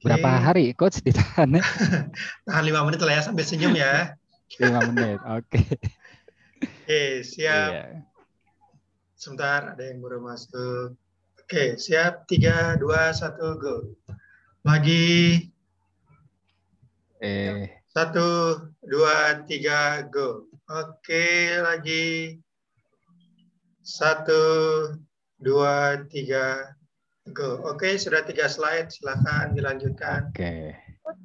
Oke. Berapa hari, Coach, ditahan? tahan lima menit lah ya, sampai senyum ya. lima menit, oke. Oke, siap. Iya. Sebentar, ada yang baru masuk. Oke, siap. tiga dua satu go. Lagi. Eh. 1, 2, 3, go. Oke, lagi. satu dua tiga go. Oke, sudah tiga slide. Silahkan dilanjutkan. Oke.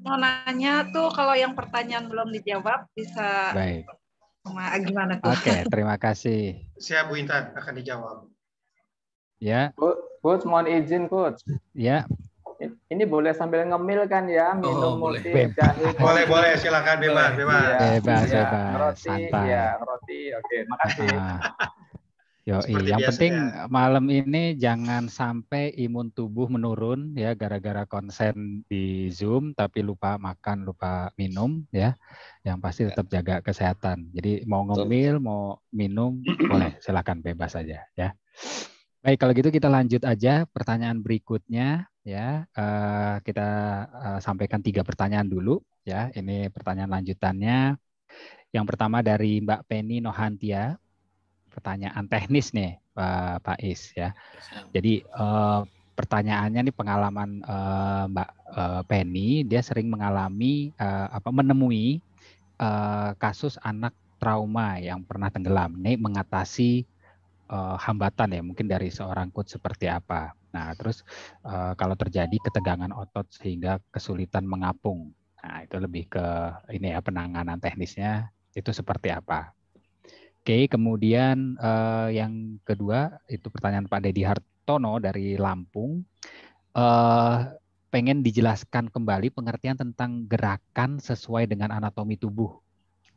Mau nanya tuh kalau yang pertanyaan belum dijawab bisa Baik gimana tuh? Oke, terima kasih. Siap Bu Intan akan dijawab. Ya. Coach, mohon izin Coach. Ya. Ini boleh sambil ngemil kan ya, oh, minum oh, multi, boleh. jahe. Boleh, boleh, silakan bebas, iya, bebas. Bebas, ya, bebas. Roti, Santai. ya, roti. Oke, okay, makasih. Ah. Yo, yang penting ya. malam ini jangan sampai imun tubuh menurun ya gara-gara konsen di Zoom tapi lupa makan, lupa minum ya. Yang pasti ya. tetap ya. jaga kesehatan. Jadi mau ngemil, mau minum boleh, silakan bebas saja ya. Baik, kalau gitu kita lanjut aja pertanyaan berikutnya ya. Uh, kita uh, sampaikan tiga pertanyaan dulu ya. Ini pertanyaan lanjutannya. Yang pertama dari Mbak Penny Nohantia pertanyaan teknis nih Pak, Is ya. Iya. Jadi eh, pertanyaannya nih pengalaman eh, Mbak eh, Penny dia sering mengalami apa menemui kasus anak trauma yang pernah tenggelam. Ini mengatasi hambatan ya mungkin dari seorang coach seperti apa. Nah, terus kalau terjadi ketegangan otot sehingga kesulitan mengapung. Nah, itu lebih ke ini ya penanganan teknisnya itu seperti apa. Oke, kemudian uh, yang kedua itu pertanyaan Pak Deddy Hartono dari Lampung. Uh, pengen dijelaskan kembali pengertian tentang gerakan sesuai dengan anatomi tubuh.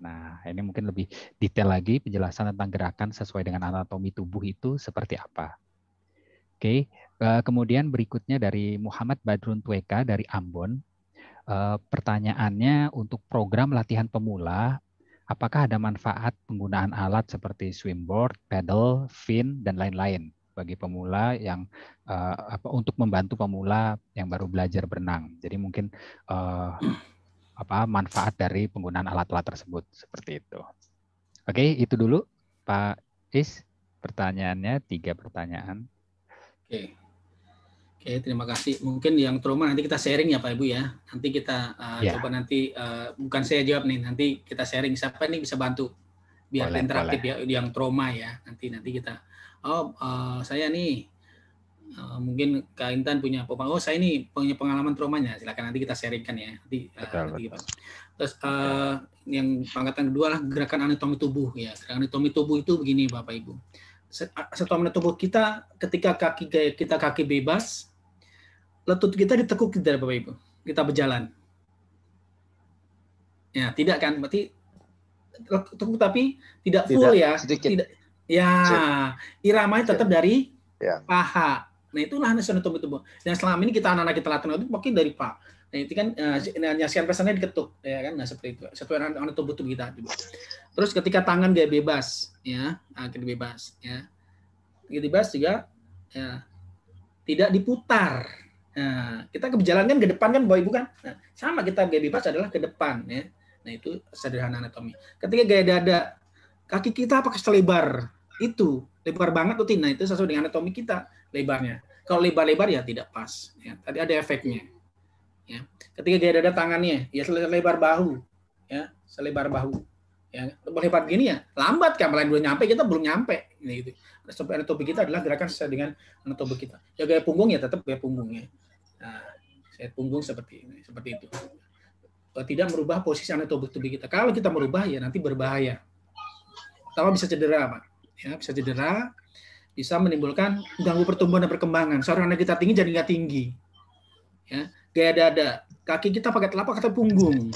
Nah, ini mungkin lebih detail lagi penjelasan tentang gerakan sesuai dengan anatomi tubuh itu seperti apa. Oke, uh, kemudian berikutnya dari Muhammad Badrun Tweka dari Ambon. Uh, pertanyaannya untuk program latihan pemula apakah ada manfaat penggunaan alat seperti swimboard, pedal, fin, dan lain-lain bagi pemula yang uh, apa untuk membantu pemula yang baru belajar berenang. Jadi mungkin uh, apa manfaat dari penggunaan alat-alat tersebut seperti itu. Oke, itu dulu Pak Is pertanyaannya tiga pertanyaan. Oke, Oke, terima kasih. Mungkin yang trauma nanti kita sharing ya Pak Ibu ya. Nanti kita uh, eh, yeah. coba nanti uh, bukan saya jawab nih, nanti kita sharing siapa nih bisa bantu biar boleh, interaktif boleh. ya yang trauma ya. Nanti nanti kita oh uh, saya nih uh, mungkin Kak Intan punya apa? Oh, saya ini punya pengalaman traumanya. Silakan nanti kita sharingkan ya. Nanti, uh, betul, nanti betul. Terus uh, yang pangkatan kedua lah gerakan anatomi tubuh ya. Gerakan anatomi tubuh itu begini Bapak Ibu. Anatomi tubuh kita ketika kaki kita kaki bebas Lutut kita ditekuk tidak gitu, Bapak Ibu. Kita berjalan. Ya, tidak kan? Berarti tekuk tapi tidak full tidak, ya. Sedikit. Tidak. Ya, Cik. iramanya tetap dari ya. paha. Nah, itulah anatomi tubuh. Dan selama ini kita anak-anak kita latihan itu mungkin dari paha. Nah, itu kan uh, eh, nah, nyasian pesannya diketuk ya kan nah seperti itu satu anak tubuh tubuh kita terus ketika tangan dia bebas ya akhirnya bebas ya ketika bebas juga ya tidak diputar Nah, kita jalan kan ke depan kan boy ibu kan. Nah, sama kita gaya bebas adalah ke depan ya. Nah, itu sederhana anatomi. Ketika gaya dada, kaki kita apakah selebar? Itu lebar banget tuh Tina, nah, itu sesuai dengan anatomi kita lebarnya. Kalau lebar-lebar ya tidak pas ya. Tadi ada efeknya. Ya. Ketika gaya dada tangannya, ya selebar bahu ya, selebar bahu. Ya, lebar gini ya, lambat kan melainkan nyampe, kita belum nyampe. nah itu Anatomi kita adalah gerakan sesuai dengan anatomi kita. Ya gaya punggung ya tetap gaya punggungnya Eh, punggung seperti ini, seperti itu. Eh, tidak merubah posisi anatomi tubuh kita. Kalau kita merubah ya nanti berbahaya. Pertama bisa cedera, Pak. Ya, bisa cedera, bisa menimbulkan ganggu pertumbuhan dan perkembangan. Seorang anak kita tinggi jadi nggak tinggi. Ya, gaya dada, kaki kita pakai telapak atau punggung.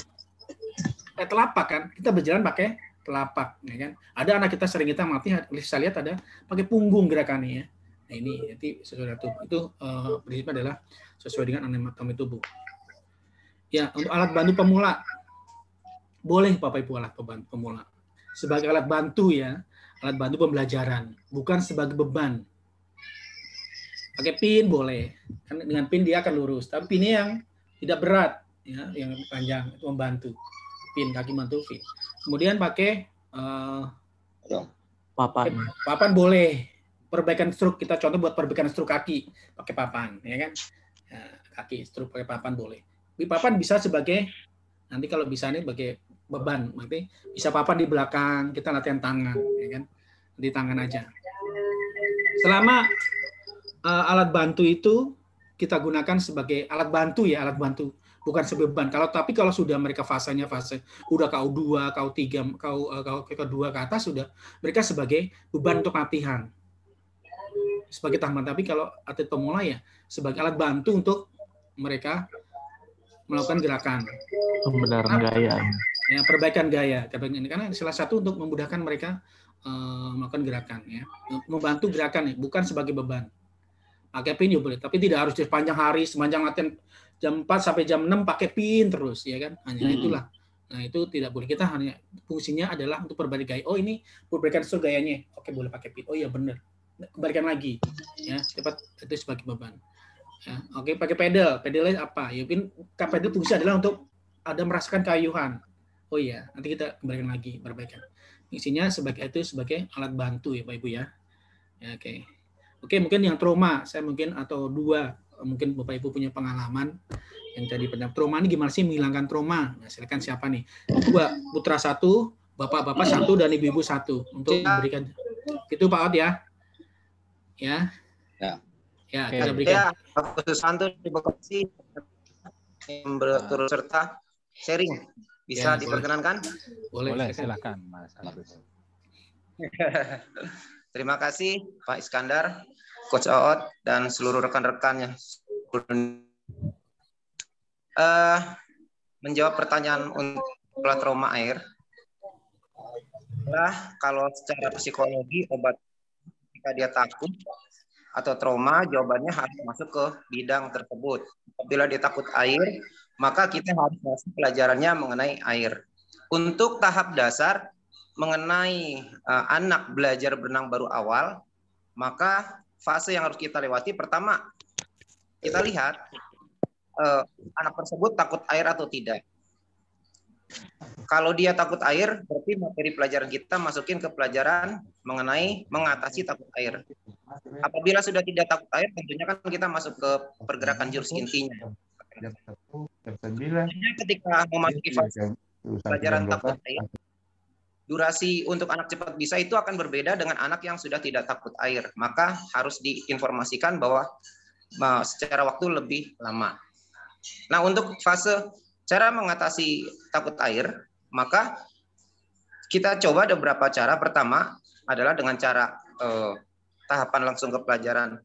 Eh, telapak kan, kita berjalan pakai telapak, ya kan. Ada anak kita sering kita mati, saya lihat ada pakai punggung gerakannya. Ya Nah ini nanti tubuh. itu uh, prinsipnya adalah sesuai dengan anatomi tubuh. Ya untuk alat bantu pemula boleh Bapak Ibu alat pembantu pemula sebagai alat bantu ya alat bantu pembelajaran bukan sebagai beban. Pakai pin boleh kan dengan pin dia akan lurus tapi pin yang tidak berat ya yang panjang itu membantu pin kaki bantu pin. Kemudian pakai uh, papan. Papan boleh perbaikan struk kita contoh buat perbaikan struk kaki pakai papan ya kan nah, kaki struk pakai papan boleh tapi papan bisa sebagai nanti kalau bisa nih sebagai beban nanti bisa papan di belakang kita latihan tangan ya kan di tangan aja selama uh, alat bantu itu kita gunakan sebagai alat bantu ya alat bantu bukan sebagai beban kalau tapi kalau sudah mereka fasenya fase udah kau dua kau tiga kau eh, kau kedua ke atas sudah mereka sebagai beban untuk latihan sebagai iya. tambahan. Tapi kalau atlet pemula ya sebagai alat bantu untuk mereka melakukan gerakan. Pembenaran gaya. Ya, perbaikan gaya. ini karena salah satu untuk memudahkan mereka uh, melakukan gerakan ya. Membantu gerakan ya, bukan sebagai beban. Pakai pin juga boleh, tapi tidak harus sepanjang hari, sepanjang latihan jam 4 sampai jam 6 pakai pin terus ya kan. Hanya hmm. itulah. Nah, itu tidak boleh kita hanya fungsinya adalah untuk perbaikan gaya. Oh, ini perbaikan struktur gayanya. Oke, boleh pakai pin. Oh iya benar kembalikan lagi ya cepat itu sebagai beban ya, oke pakai pedal pedalnya apa ya mungkin pedal fungsi adalah untuk ada merasakan kayuhan oh iya nanti kita kembalikan lagi perbaikan isinya sebagai itu sebagai alat bantu ya pak ibu ya, ya oke oke mungkin yang trauma saya mungkin atau dua mungkin bapak ibu punya pengalaman yang tadi pernah trauma ini gimana sih menghilangkan trauma nah, silakan siapa nih dua putra satu bapak-bapak satu dan ibu-ibu satu untuk memberikan ya. itu Pak Ot ya ya. Ya. Ya, okay. kita berikan. Ya, Pak Susanto di Bekasi yang berturut ah. serta sharing bisa ya, diperkenankan? Boleh, boleh silakan Mas Agus. Terima kasih Pak Iskandar, Coach Oot dan seluruh rekan-rekannya. Uh, eh, menjawab pertanyaan untuk trauma air. Nah, kalau secara psikologi obat ketika dia takut atau trauma, jawabannya harus masuk ke bidang tersebut. Bila dia takut air, maka kita harus masuk pelajarannya mengenai air. Untuk tahap dasar mengenai uh, anak belajar berenang baru awal, maka fase yang harus kita lewati pertama kita lihat uh, anak tersebut takut air atau tidak. Kalau dia takut air, berarti materi pelajaran kita masukin ke pelajaran mengenai mengatasi takut air. Apabila sudah tidak takut air, tentunya kan kita masuk ke pergerakan jurus intinya. Ketika memasuki pelajaran takut air, durasi untuk anak cepat bisa itu akan berbeda dengan anak yang sudah tidak takut air. Maka harus diinformasikan bahwa secara waktu lebih lama. Nah, untuk fase Cara mengatasi takut air, maka kita coba ada beberapa cara. Pertama adalah dengan cara eh, tahapan langsung ke pelajaran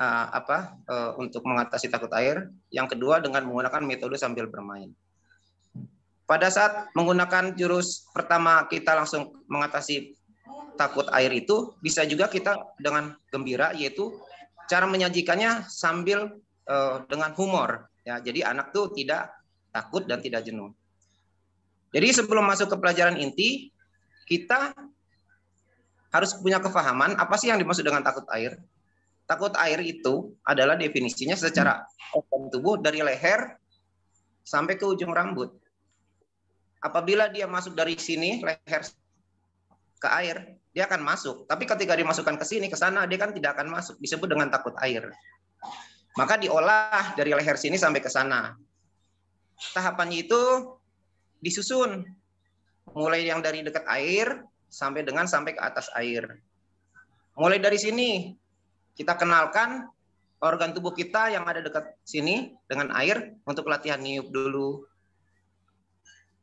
eh, apa eh, untuk mengatasi takut air. Yang kedua dengan menggunakan metode sambil bermain. Pada saat menggunakan jurus pertama kita langsung mengatasi takut air itu bisa juga kita dengan gembira yaitu cara menyajikannya sambil uh, dengan humor ya jadi anak tuh tidak takut dan tidak jenuh. Jadi sebelum masuk ke pelajaran inti, kita harus punya kefahaman apa sih yang dimaksud dengan takut air. Takut air itu adalah definisinya secara open tubuh dari leher sampai ke ujung rambut. Apabila dia masuk dari sini leher ke air, dia akan masuk. Tapi ketika dimasukkan ke sini ke sana, dia kan tidak akan masuk. Disebut dengan takut air. Maka diolah dari leher sini sampai ke sana tahapannya itu disusun mulai yang dari dekat air sampai dengan sampai ke atas air. Mulai dari sini kita kenalkan organ tubuh kita yang ada dekat sini dengan air untuk latihan niup dulu.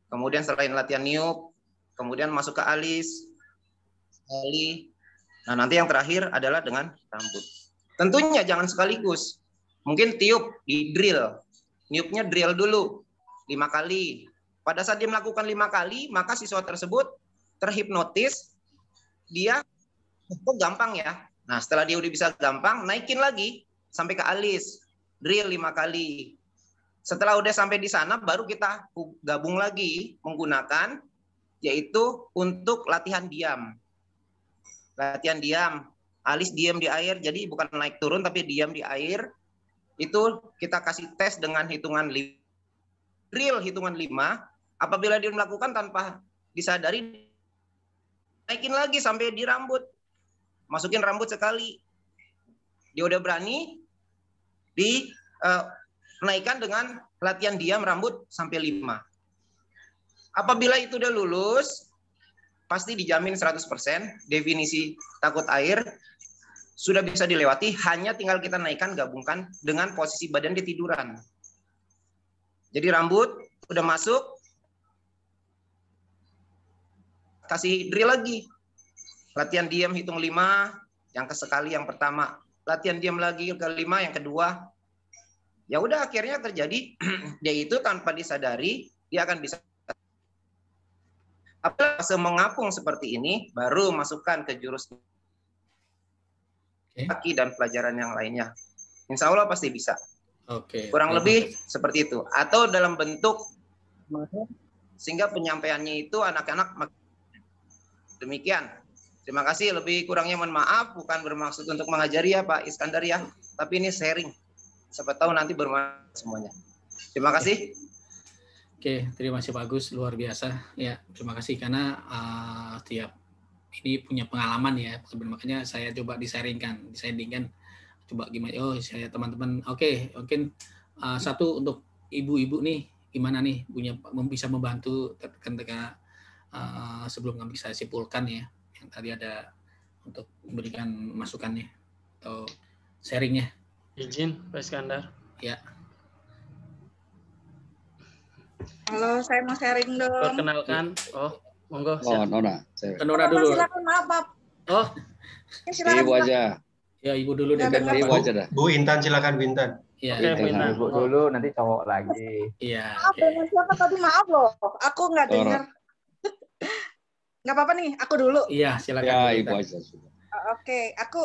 Kemudian selain latihan niup, kemudian masuk ke alis, ali. Nah, nanti yang terakhir adalah dengan rambut. Tentunya jangan sekaligus. Mungkin tiup di drill. Niupnya drill dulu lima kali. Pada saat dia melakukan lima kali, maka siswa tersebut terhipnotis, dia kok gampang ya. Nah setelah dia udah bisa gampang, naikin lagi sampai ke alis, drill lima kali. Setelah udah sampai di sana, baru kita gabung lagi menggunakan yaitu untuk latihan diam. Latihan diam, alis diam di air, jadi bukan naik turun tapi diam di air. Itu kita kasih tes dengan hitungan 5 real hitungan 5, apabila dia melakukan tanpa disadari, naikin lagi sampai di rambut. Masukin rambut sekali. Dia udah berani, di uh, dengan latihan diam rambut sampai 5. Apabila itu udah lulus, pasti dijamin 100% definisi takut air sudah bisa dilewati, hanya tinggal kita naikkan gabungkan dengan posisi badan di tiduran. Jadi rambut udah masuk, kasih drill lagi. Latihan diam hitung lima, yang kesekali yang pertama. Latihan diam lagi ke lima, yang kedua. Ya udah akhirnya terjadi dia itu tanpa disadari dia akan bisa apabila mengapung seperti ini baru masukkan ke jurus kaki dan pelajaran yang lainnya. Insya Allah pasti bisa. Oke. Okay. Kurang okay. lebih seperti itu. Atau dalam bentuk sehingga penyampaiannya itu anak-anak demikian. Terima kasih. Lebih kurangnya mohon maaf, bukan bermaksud untuk mengajari ya Pak Iskandar ya, tapi ini sharing. Siapa tahu nanti bermanfaat semuanya. Terima kasih. Oke, terima kasih Pak Agus, luar biasa. Ya, terima kasih karena uh, tiap ini punya pengalaman ya, makanya saya coba disaringkan, disandingkan coba gimana oh saya teman-teman oke okay, mungkin uh, satu untuk ibu-ibu nih gimana nih punya bisa membantu ketika uh, ah, sebelum kami saya simpulkan ya yang tadi ada untuk memberikan masukannya atau sharingnya izin Pak Iskandar ya halo saya mau sharing dong perkenalkan oh monggo oh, Nona Nona dulu silakan maaf Pak oh ya, silakan, ibu aja Ya Ibu dulu deh. Ya, Ibu aja dah. Bu Intan silakan Bu Intan. Iya. Okay, Bu Intan. Ibu dulu nanti cowok lagi. Iya. Maaf ya. siapa tadi maaf loh. Aku nggak dengar. Nggak apa-apa nih, aku dulu. Iya, silakan. Ya, Ibu aja sudah. Oh, oke, aku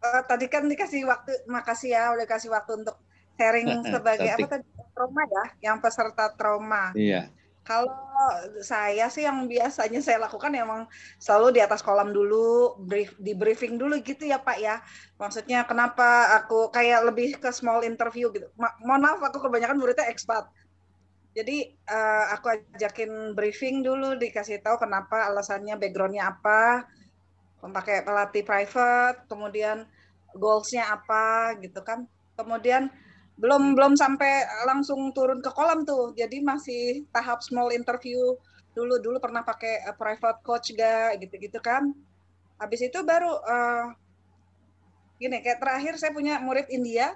uh, tadi kan dikasih waktu, makasih ya udah kasih waktu untuk sharing sebagai apa tadi trauma ya, yang peserta trauma. Iya. Kalau saya sih yang biasanya saya lakukan emang selalu di atas kolam dulu, brief, di briefing dulu gitu ya Pak ya. Maksudnya kenapa aku kayak lebih ke small interview gitu. Ma mohon maaf aku kebanyakan muridnya expat. Jadi uh, aku ajakin briefing dulu, dikasih tahu kenapa alasannya, backgroundnya apa, pakai pelatih private, kemudian goalsnya apa gitu kan. Kemudian belum belum sampai langsung turun ke kolam tuh jadi masih tahap small interview dulu dulu pernah pakai uh, private coach gak gitu-gitu kan habis itu baru uh, gini kayak terakhir saya punya murid India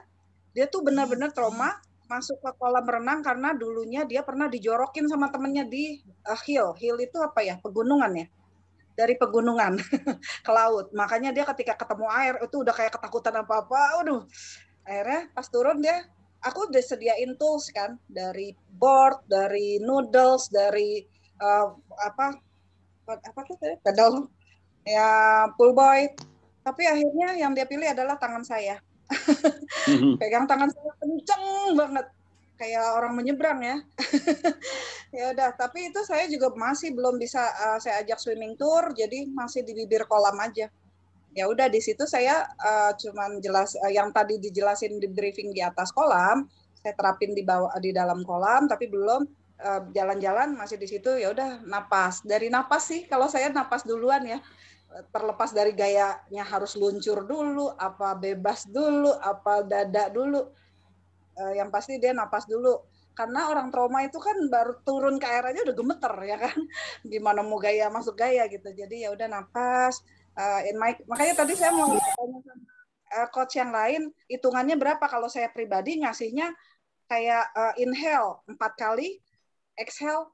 dia tuh benar-benar trauma masuk ke kolam renang karena dulunya dia pernah dijorokin sama temennya di uh, hill hill itu apa ya pegunungan ya dari pegunungan ke laut makanya dia ketika ketemu air itu udah kayak ketakutan apa apa aduh akhirnya pas turun dia aku udah sediain tools kan dari board dari noodles dari uh, apa apa tuh pedal ya pull boy tapi akhirnya yang dia pilih adalah tangan saya mm-hmm. pegang tangan saya kenceng banget kayak orang menyeberang ya ya udah tapi itu saya juga masih belum bisa uh, saya ajak swimming tour jadi masih di bibir kolam aja ya udah di situ saya uh, cuman jelas uh, yang tadi dijelasin di briefing di atas kolam saya terapin di bawah di dalam kolam tapi belum jalan eh, jalan-jalan masih di situ ya udah napas dari napas sih kalau saya napas duluan ya terlepas dari gayanya harus luncur dulu apa bebas dulu apa dada dulu uh, yang pasti dia napas dulu karena orang trauma itu kan baru turun ke air aja udah gemeter ya kan gimana mau gaya masuk gaya gitu jadi ya udah napas uh, in my makanya tadi saya mau uh, coach yang lain hitungannya berapa kalau saya pribadi ngasihnya kayak uh, inhale empat kali, exhale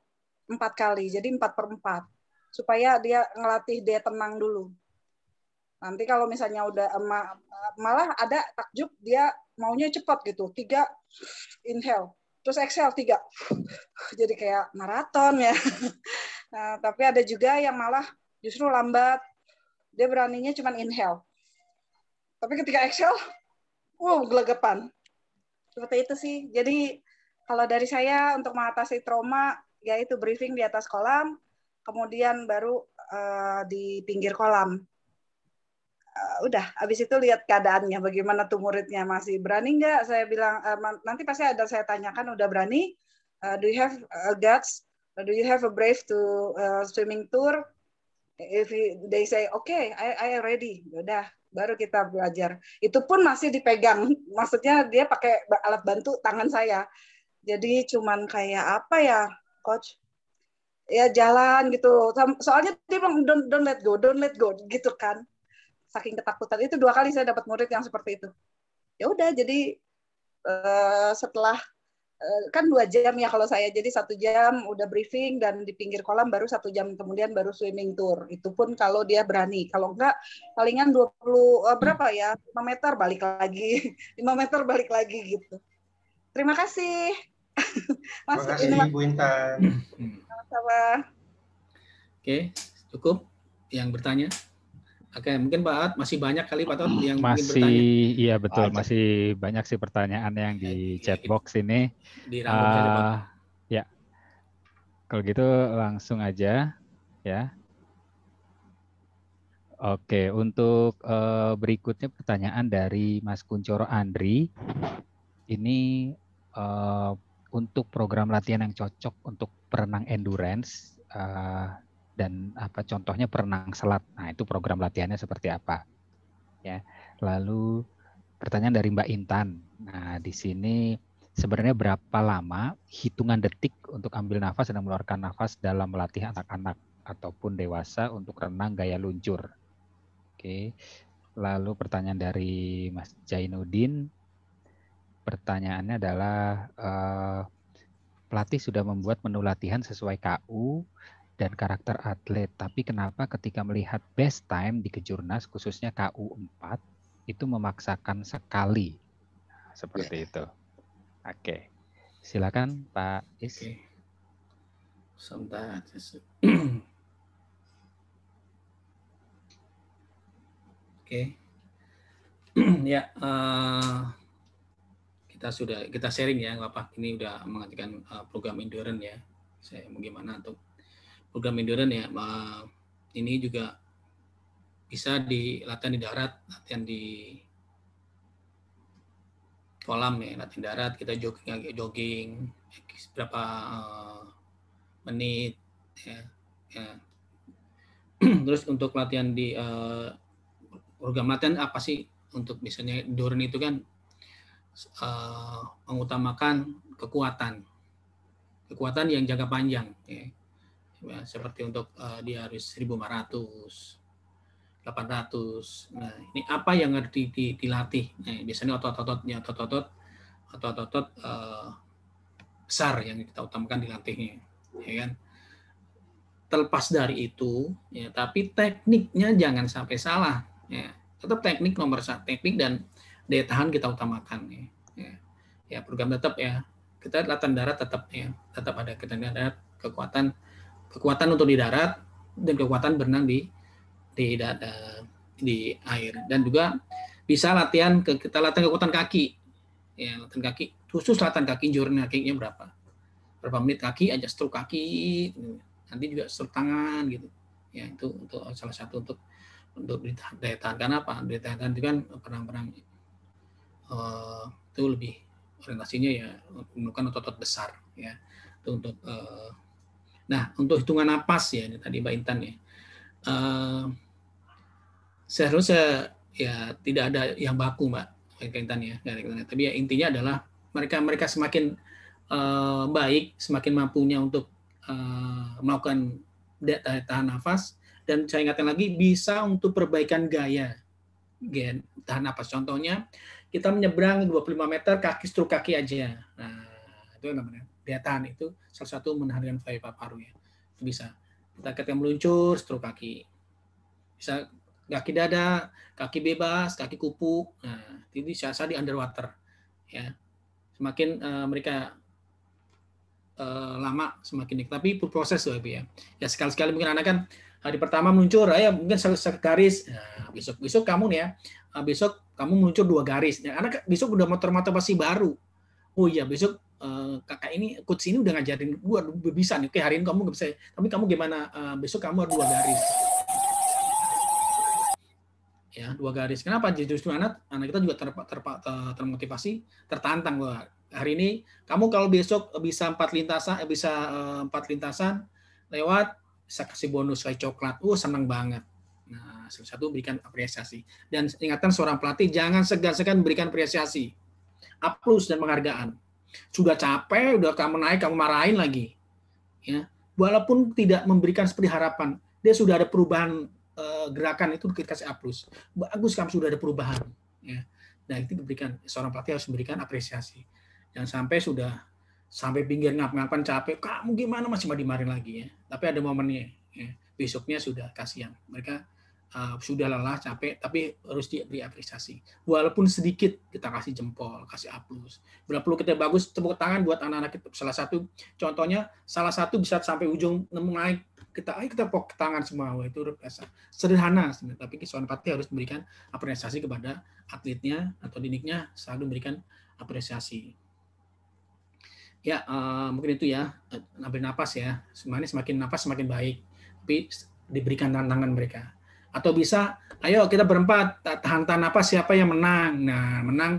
empat kali, jadi empat per empat supaya dia ngelatih dia tenang dulu. Nanti kalau misalnya udah malah ada takjub dia maunya cepat gitu. Tiga inhale, terus exhale tiga. Jadi kayak maraton ya. Nah, tapi ada juga yang malah justru lambat dia beraninya cuma inhale. Tapi ketika exhale, wow, gelagapan. Seperti itu sih. Jadi kalau dari saya untuk mengatasi trauma, yaitu briefing di atas kolam, kemudian baru uh, di pinggir kolam. Uh, udah, habis itu lihat keadaannya, bagaimana tuh muridnya masih berani nggak? Saya bilang uh, nanti pasti ada saya tanyakan, udah berani? Uh, do you have a guts? Do you have a brave to uh, swimming tour? if they say oke okay, I I ready ya udah baru kita belajar itu pun masih dipegang maksudnya dia pakai alat bantu tangan saya jadi cuman kayak apa ya coach ya jalan gitu soalnya dia bilang don't, don't let go don't let go gitu kan saking ketakutan itu dua kali saya dapat murid yang seperti itu ya udah jadi eh, setelah Eh, kan dua jam ya kalau saya jadi satu jam udah briefing dan di pinggir kolam baru satu jam kemudian baru swimming tour itu pun kalau dia berani kalau enggak palingan 20 puluh eh, berapa ya 5 meter balik lagi 5 meter balik lagi gitu terima kasih Mas terima kasih Ibu Intan sama-sama oke cukup yang bertanya Oke, mungkin Pak masih banyak kali Pak Tuan yang masih, bertanya. Iya betul, Pak, masih banyak sih pertanyaan yang di iya, iya, chat iya. box ini. Di uh, saja, ah, Ya, kalau gitu langsung aja ya. Oke, untuk uh, berikutnya pertanyaan dari Mas Kuncoro Andri. Ini uh, untuk program latihan yang cocok untuk perenang endurance. Uh, dan apa contohnya perenang selat. Nah, itu program latihannya seperti apa? Ya. Lalu pertanyaan dari Mbak Intan. Nah, di sini sebenarnya berapa lama hitungan detik untuk ambil nafas dan mengeluarkan nafas dalam melatih anak-anak ataupun dewasa untuk renang gaya luncur. Oke. Lalu pertanyaan dari Mas Jainuddin. Pertanyaannya adalah uh, pelatih sudah membuat menu latihan sesuai KU dan karakter atlet. Tapi kenapa ketika melihat best time di kejurnas khususnya KU4 itu memaksakan sekali. Nah, seperti iya. itu. Oke. Okay. Silakan Pak Is. Okay. Sebentar. Oke. Okay. ya, uh, kita sudah kita sharing ya, Bapak. Ini udah mengajukan uh, program endurance ya. Saya bagaimana untuk program endurance ya ini juga bisa di latihan di darat, latihan di kolam ya, latihan darat kita jogging jogging berapa eh, menit ya, ya. Terus untuk latihan di uh, program latihan apa sih untuk misalnya endurance itu kan uh, mengutamakan kekuatan kekuatan yang jangka panjang ya ya, seperti untuk uh, dia harus 1500 800 nah ini apa yang harus di, dilatih nah, biasanya otot-ototnya otot-otot otot-otot uh, besar yang kita utamakan dilatihnya ya kan terlepas dari itu ya tapi tekniknya jangan sampai salah ya tetap teknik nomor satu teknik dan daya tahan kita utamakan ya ya, ya program tetap ya kita latihan darat tetap ya tetap ada kekuatan darat kekuatan kekuatan untuk di darat dan kekuatan berenang di di dada, di air dan juga bisa latihan ke kita latihan kekuatan kaki ya latihan kaki khusus latihan kaki jurnal kakinya berapa berapa menit kaki aja stroke kaki nanti juga stroke tangan gitu ya itu untuk salah satu untuk untuk daya tahan karena apa daya tahan itu kan perang-perang uh, itu lebih orientasinya ya menggunakan otot-otot besar ya itu untuk uh, Nah, untuk hitungan nafas ya, ini tadi Mbak Intan ya. Uh, seharusnya ya tidak ada yang baku Mbak Mbak Intan ya. ya. Tapi ya intinya adalah mereka mereka semakin uh, baik, semakin mampunya untuk uh, melakukan tahan nafas dan saya ingatkan lagi bisa untuk perbaikan gaya gen tahan nafas contohnya kita menyeberang 25 meter kaki struk kaki aja nah itu namanya daya tahan itu salah satu menahan influen paru ya bisa kita yang meluncur stroke kaki bisa kaki dada kaki bebas kaki kupu nah itu bisa di underwater ya semakin uh, mereka uh, lama semakin tapi proses loh ya ya sekali sekali mungkin anak kan hari pertama meluncur ya mungkin satu garis nah, besok besok kamu nih ya ah, besok kamu meluncur dua garis nah, anak besok udah motor mata pasti baru oh iya besok Eh, kakak ini coach ini udah ngajarin gua bisa nih oke hari ini kamu nggak bisa tapi kamu gimana eh, besok kamu dua garis ya dua garis kenapa justru anak anak kita juga ter, termotivasi tertantang loh. hari ini kamu kalau besok bisa empat lintasan eh, bisa empat lintasan lewat bisa kasih bonus kayak coklat uh seneng banget nah salah satu berikan apresiasi dan ingatkan seorang pelatih jangan segan-segan berikan apresiasi aplaus dan penghargaan sudah capek, udah kamu naik, kamu marahin lagi. Ya, walaupun tidak memberikan seperti harapan, dia sudah ada perubahan e, gerakan itu kita kasih A+. Bagus kamu sudah ada perubahan. Ya. Nah, itu diberikan seorang pelatih harus memberikan apresiasi. Jangan sampai sudah sampai pinggir ngap-ngapan capek, kamu gimana masih mau dimarin lagi ya. Tapi ada momennya. Ya. Besoknya sudah kasihan. Mereka uh, sudah lelah capek tapi harus diberi apresiasi walaupun sedikit kita kasih jempol kasih aplaus bila perlu kita bagus tepuk tangan buat anak-anak kita salah satu contohnya salah satu bisa sampai ujung nemu naik kita ayo kita pok tangan semua Wah, itu biasa sederhana sebenarnya tapi kita pasti harus memberikan apresiasi kepada atletnya atau didiknya selalu memberikan apresiasi ya uh, mungkin itu ya ambil nafas ya semakin semakin nafas semakin baik tapi diberikan tantangan mereka atau bisa ayo kita berempat tahan tahan apa siapa yang menang nah menang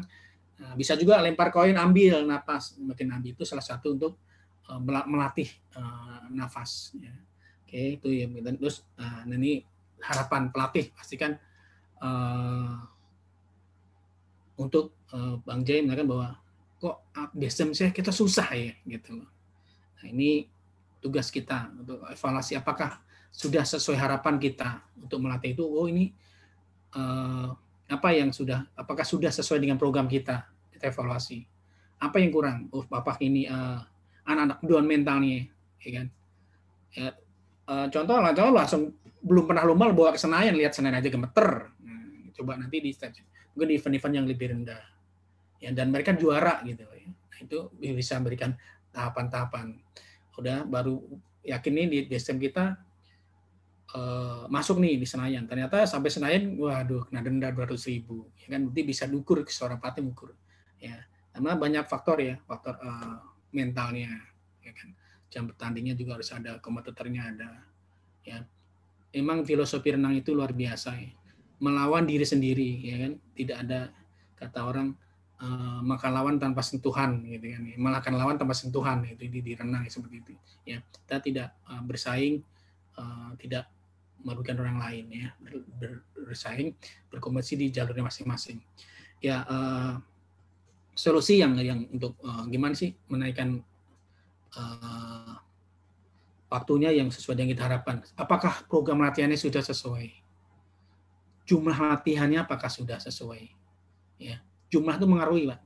eh, bisa juga lempar koin ambil nafas makin ambil itu salah satu untuk eh, melatih eh, nafas ya. oke itu ya dan terus nah, ini harapan pelatih pastikan untuk Bang Jai mengatakan bahwa kok biasanya saya kita susah ya gitu nah ini tugas kita untuk evaluasi apakah sudah sesuai harapan kita untuk melatih itu oh ini eh, apa yang sudah apakah sudah sesuai dengan program kita kita evaluasi apa yang kurang oh bapak ini eh, anak-anak down mentalnya ya kan ya, eh, contoh lah contoh langsung belum pernah lomba bawa ke Senayan lihat Senayan aja gemeter hmm, coba nanti di stage mungkin di event-event yang lebih rendah ya dan mereka juara gitu ya nah, itu bisa memberikan tahapan-tahapan udah baru yakin nih di, sistem kita uh, masuk nih di Senayan. Ternyata sampai Senayan, waduh, kena denda 200 ribu. Ya kan, nanti bisa dukur ke seorang pati mengukur. Ya, karena banyak faktor ya, faktor uh, mentalnya. Ya kan, jam bertandingnya juga harus ada, kompetitornya ada. Ya, emang filosofi renang itu luar biasa ya. Melawan diri sendiri, ya kan, tidak ada kata orang Uh, eh, maka lawan tanpa sentuhan gitu kan malah akan lawan tanpa sentuhan itu di, di renang seperti itu ya kita tidak uh, bersaing uh, tidak merugikan orang lain ya bersaing berkompetisi di jalurnya masing-masing ya uh, solusi yang yang untuk uh, gimana sih menaikkan uh, waktunya yang sesuai dengan kita harapkan apakah program latihannya sudah sesuai jumlah latihannya apakah sudah sesuai ya jumlah itu mengaruhi pak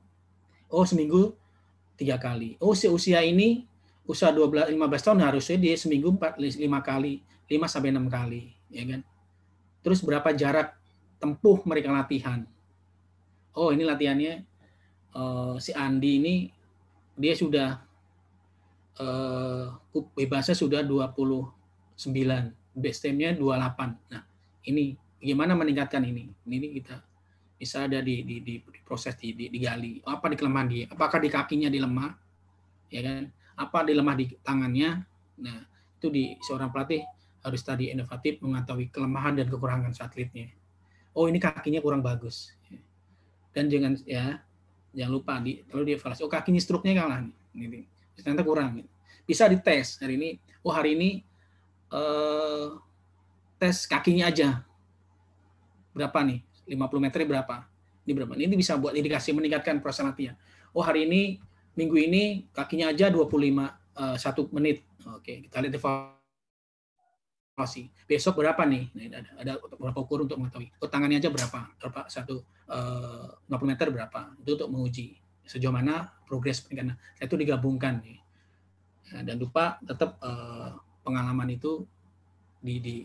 oh seminggu tiga kali oh si usia ini usia 12 15 tahun harusnya dia seminggu 4 5 kali 5 sampai 6 kali, ya kan? Terus berapa jarak tempuh mereka latihan? Oh, ini latihannya uh, si Andi ini dia sudah uh, bebasnya sudah 29, base time-nya 28. Nah, ini gimana meningkatkan ini? Ini kita bisa ada di di, di, di proses di, di, digali. Apa di kelemahan dia? Apakah di kakinya dilemah? Ya kan? Apa dilemah di tangannya? Nah, itu di seorang pelatih harus tadi inovatif mengetahui kelemahan dan kekurangan satelitnya. Oh ini kakinya kurang bagus. Dan jangan ya jangan lupa di lalu evaluasi. Oh kakinya struknya kalah nih. Gitu. Ternyata kurang. Bisa dites hari ini. Oh hari ini eh, tes kakinya aja. Berapa nih? 50 meter berapa? Ini berapa? Ini bisa buat indikasi meningkatkan proses latihan. Ya. Oh hari ini minggu ini kakinya aja 25 eh, satu menit. Oke, kita lihat evaluasi evaluasi besok berapa nih nah, ada, ada berapa ukur untuk mengetahui tangannya aja berapa berapa satu uh, puluh meter berapa itu untuk menguji sejauh mana progres peningkatan nah, itu digabungkan nih nah, dan lupa tetap uh, pengalaman itu di, di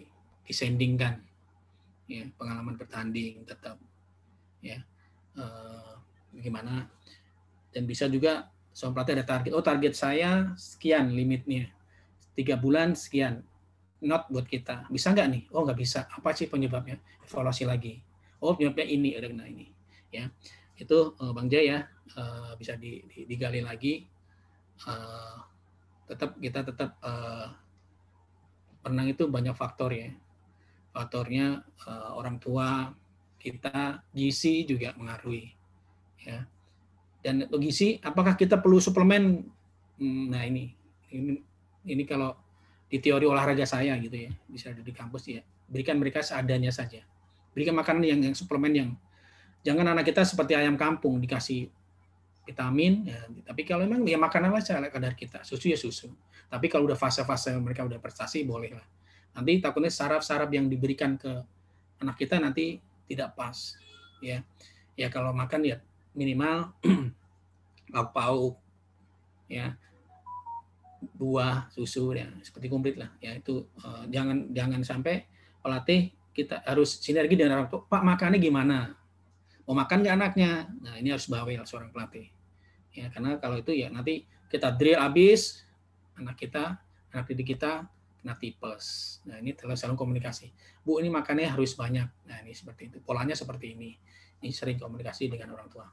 disandingkan ya pengalaman bertanding tetap ya uh, gimana dan bisa juga seorang pelatih ada target oh target saya sekian limitnya tiga bulan sekian not buat kita. Bisa nggak nih? Oh nggak bisa. Apa sih penyebabnya? Evaluasi lagi. Oh penyebabnya ini ada kena ini. Ya itu eh, Bang Jaya eh, bisa digali lagi. Eh, tetap kita tetap uh, itu banyak faktor ya. Faktornya orang tua kita GC juga mengaruhi ya. Dan itu oh, gizi apakah kita perlu suplemen? Hmm, nah ini ini, ini kalau di teori olahraga saya gitu ya bisa ada di kampus ya berikan mereka seadanya saja berikan makanan yang, yang suplemen yang jangan anak kita seperti ayam kampung dikasih vitamin ya, tapi kalau memang ya makanan lah kadar kita susu ya susu tapi kalau udah fase-fase mereka udah prestasi bolehlah nanti takutnya saraf-saraf yang diberikan ke anak kita nanti tidak pas ya ya kalau makan ya minimal lauk pauk ya buah susu ya seperti komplit lah ya itu uh, jangan jangan sampai pelatih kita harus sinergi dengan orang tua pak makannya gimana mau makan nggak anaknya nah ini harus bawel seorang pelatih ya karena kalau itu ya nanti kita drill habis anak kita anak didik kita nanti plus nah ini terus selalu komunikasi bu ini makannya harus banyak nah ini seperti itu polanya seperti ini ini sering komunikasi dengan orang tua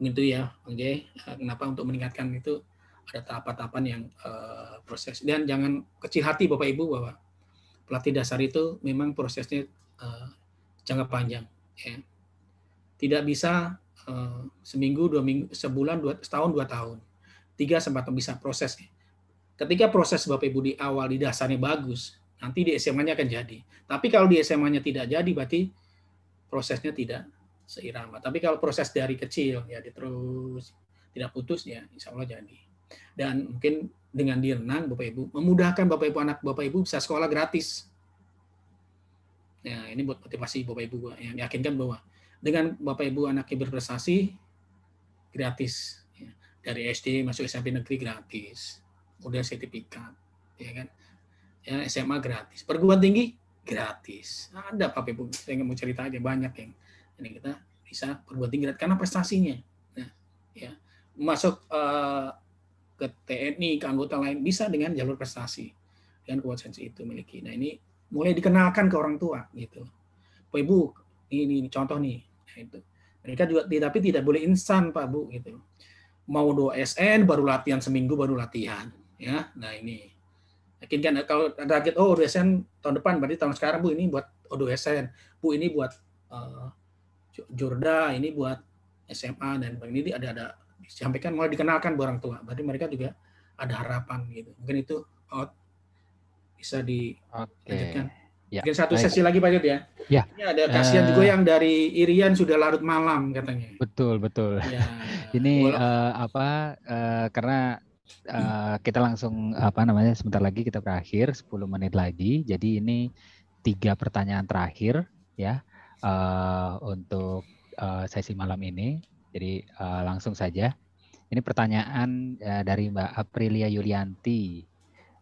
begitu ya Bang Jay eh, kenapa untuk meningkatkan itu ada tahapan-tahapan yang uh, proses dan jangan kecil hati Bapak Ibu bahwa pelatih dasar itu memang prosesnya uh, jangka panjang ya. Tidak bisa uh, seminggu, dua minggu, sebulan, dua, setahun, dua tahun. Tiga sempat bisa proses. Ketika proses Bapak Ibu di awal di dasarnya bagus, nanti di SMA-nya akan jadi. Tapi kalau di SMA-nya tidak jadi berarti prosesnya tidak seirama. Tapi kalau proses dari kecil ya terus tidak putus ya insya Allah jadi. Dan mungkin dengan Dirnan Bapak Ibu memudahkan Bapak Ibu anak Bapak Ibu bisa sekolah gratis. Ya, ini buat motivasi Bapak Ibu yang meyakinkan bahwa dengan Bapak Ibu anaknya berprestasi gratis ya, dari SD masuk SMP negeri gratis udah sertifikat ya kan ya SMA gratis perguruan tinggi gratis ada Bapak Ibu saya nggak mau cerita aja banyak yang ini kita bisa perguruan tinggi gratis karena prestasinya nah, ya masuk uh, ke TNI, ke anggota lain, bisa dengan jalur prestasi. Dengan sensi itu miliki. Nah ini mulai dikenalkan ke orang tua gitu. Pak Ibu, ini, ini contoh nih. Nah, itu. Mereka juga tapi tidak boleh instan Pak Bu gitu. Mau do SN baru latihan seminggu baru latihan ya. Nah ini kan kalau target oh do SN tahun depan berarti tahun sekarang Bu ini buat oh, do SN, Bu ini buat uh, Jorda, ini buat SMA dan ini ada ada disampaikan mulai dikenalkan orang tua berarti mereka juga ada harapan gitu mungkin itu out bisa dilanjutkan okay. Ya, Mungkin satu baik. sesi lagi Pak Yud ya. ya. Ini ada kasihan uh, juga yang dari Irian sudah larut malam katanya. Betul betul. Ya. Ini uh, apa uh, karena uh, kita langsung apa namanya sebentar lagi kita berakhir 10 menit lagi. Jadi ini tiga pertanyaan terakhir ya uh, untuk uh, sesi malam ini. Jadi uh, langsung saja. Ini pertanyaan uh, dari Mbak Aprilia Yulianti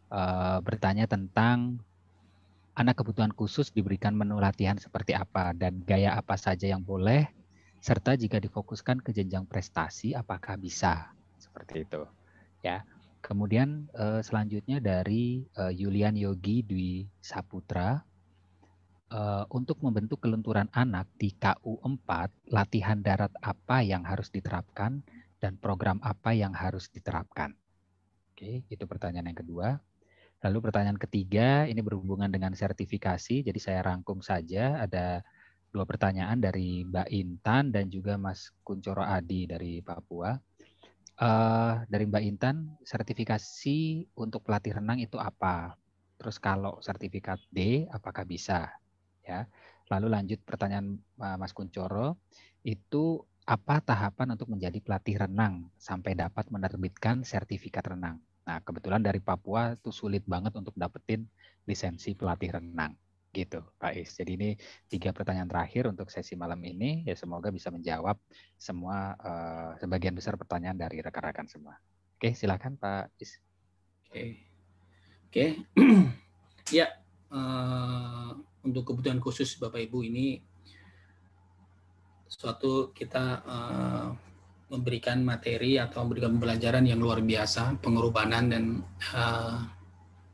uh, bertanya tentang anak kebutuhan khusus diberikan menu latihan seperti apa dan gaya apa saja yang boleh serta jika difokuskan ke jenjang prestasi apakah bisa seperti itu ya kemudian selanjutnya dari Yulian Yogi Dwi Saputra uh, untuk membentuk kelenturan anak di KU4, latihan darat apa yang harus diterapkan dan program apa yang harus diterapkan? Oke, itu pertanyaan yang kedua. Lalu pertanyaan ketiga ini berhubungan dengan sertifikasi, jadi saya rangkum saja ada dua pertanyaan dari Mbak Intan dan juga Mas Kuncoro Adi dari Papua. Uh, dari Mbak Intan, sertifikasi untuk pelatih renang itu apa? Terus kalau sertifikat D, apakah bisa? ya. Lalu lanjut pertanyaan eh, Mas Kuncoro, itu apa tahapan untuk menjadi pelatih renang sampai dapat menerbitkan sertifikat renang? Nah, kebetulan dari Papua itu sulit banget untuk dapetin lisensi pelatih renang gitu Pak Is. Jadi ini tiga pertanyaan terakhir untuk sesi malam ini ya semoga bisa menjawab semua uh, sebagian besar pertanyaan dari rekan-rekan semua. Oke, silakan Pak Is. Oke. Oke. ya, uh, untuk kebutuhan khusus Bapak Ibu ini suatu kita uh, memberikan materi atau memberikan pembelajaran yang luar biasa, pengorbanan dan uh,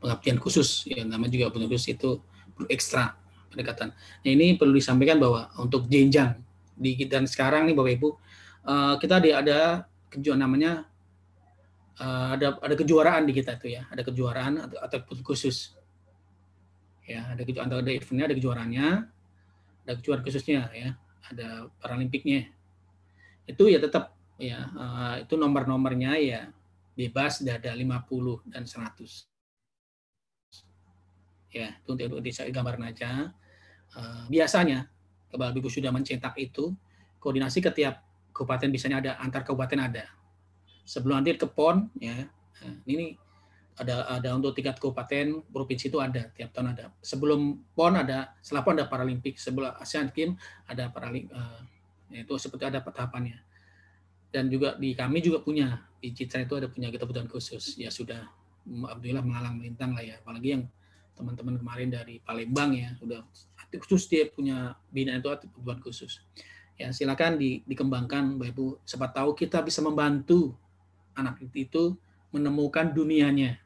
pengabdian khusus, ya nama juga pengabdian khusus itu perlu ekstra pendekatan. Nah, ini perlu disampaikan bahwa untuk jenjang di dan sekarang nih Bapak Ibu, uh, kita ada ada kejuaraan namanya uh, ada ada kejuaraan di kita itu ya, ada kejuaraan atau, atau khusus ya ada kejuaraan ada eventnya ada kejuarannya ada kejuaraan khususnya ya ada paralimpiknya itu ya tetap ya uh, itu nomor-nomornya ya bebas sudah ada 50 dan 100 ya itu untuk desa gambar aja uh, biasanya kebal bibu sudah mencetak itu koordinasi ke tiap kabupaten biasanya ada antar kabupaten ada sebelum nanti ke pon ya eh, ini ada ada untuk tingkat kabupaten provinsi itu ada tiap tahun ada sebelum pon ada setelah pon ada paralimpik sebelum asean games ada paralim uh, eh, itu seperti ada tahapannya dan juga di kami juga punya di Citra itu ada punya kebutuhan khusus ya sudah alhamdulillah mengalang melintang lah ya apalagi yang teman-teman kemarin dari Palembang ya sudah khusus dia punya binaan itu kebutuhan khusus ya silakan di, dikembangkan Bapak Ibu sebab tahu kita bisa membantu anak itu menemukan dunianya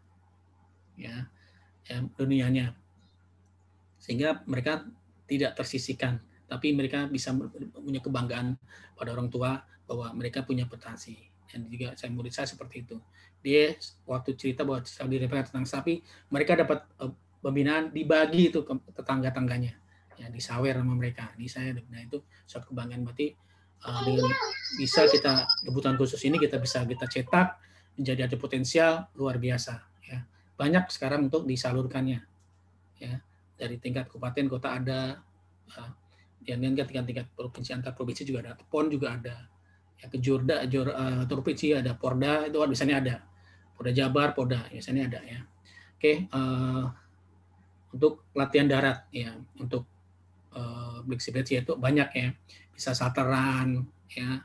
Ya, ya, dunianya sehingga mereka tidak tersisihkan tapi mereka bisa punya kebanggaan pada orang tua bahwa mereka punya potensi dan juga saya murid saya seperti itu dia waktu cerita bahwa di repair tentang sapi mereka dapat eh, pembinaan dibagi itu ke tetangga tangganya ya disawer sama mereka di saya nah itu suatu kebanggaan berarti uh, bisa kita kebutuhan khusus ini kita bisa kita cetak menjadi ada potensial luar biasa banyak sekarang untuk disalurkannya. Ya, dari tingkat kabupaten kota ada, kemudian eh, ya, tingkat-tingkat provinsi antar provinsi juga ada, PON juga ada. Ya, ke Jorda, Jor, uh, eh, turpici ada Porda itu kan biasanya ada. porda Jabar, porda biasanya ada ya. Oke, uh, untuk latihan darat ya, untuk uh, fleksibilitas ya, itu banyak ya. Bisa sateran ya,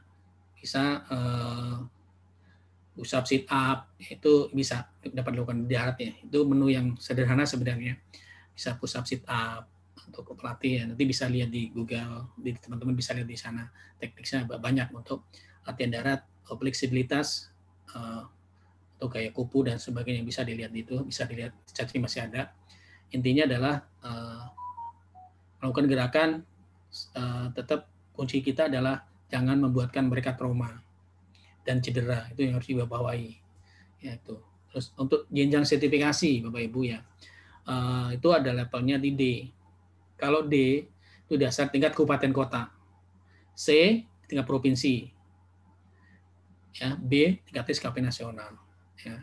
bisa uh, push-up, sit-up, itu bisa dapat dilakukan di ya. Itu menu yang sederhana sebenarnya. Bisa push-up, sit-up untuk pelatih Nanti bisa lihat di Google, di teman-teman bisa lihat di sana. Tekniknya banyak untuk latihan darat, oh, fleksibilitas, eh, atau kayak kupu dan sebagainya bisa dilihat itu, bisa dilihat cacing masih ada. Intinya adalah uh, melakukan gerakan eh, tetap kunci kita adalah jangan membuatkan mereka trauma dan cedera itu yang harus dibawahi ya itu terus untuk jenjang sertifikasi bapak ibu ya eh, itu ada levelnya di D kalau D itu dasar tingkat kabupaten kota C tingkat provinsi ya B tingkat SKP nasional ya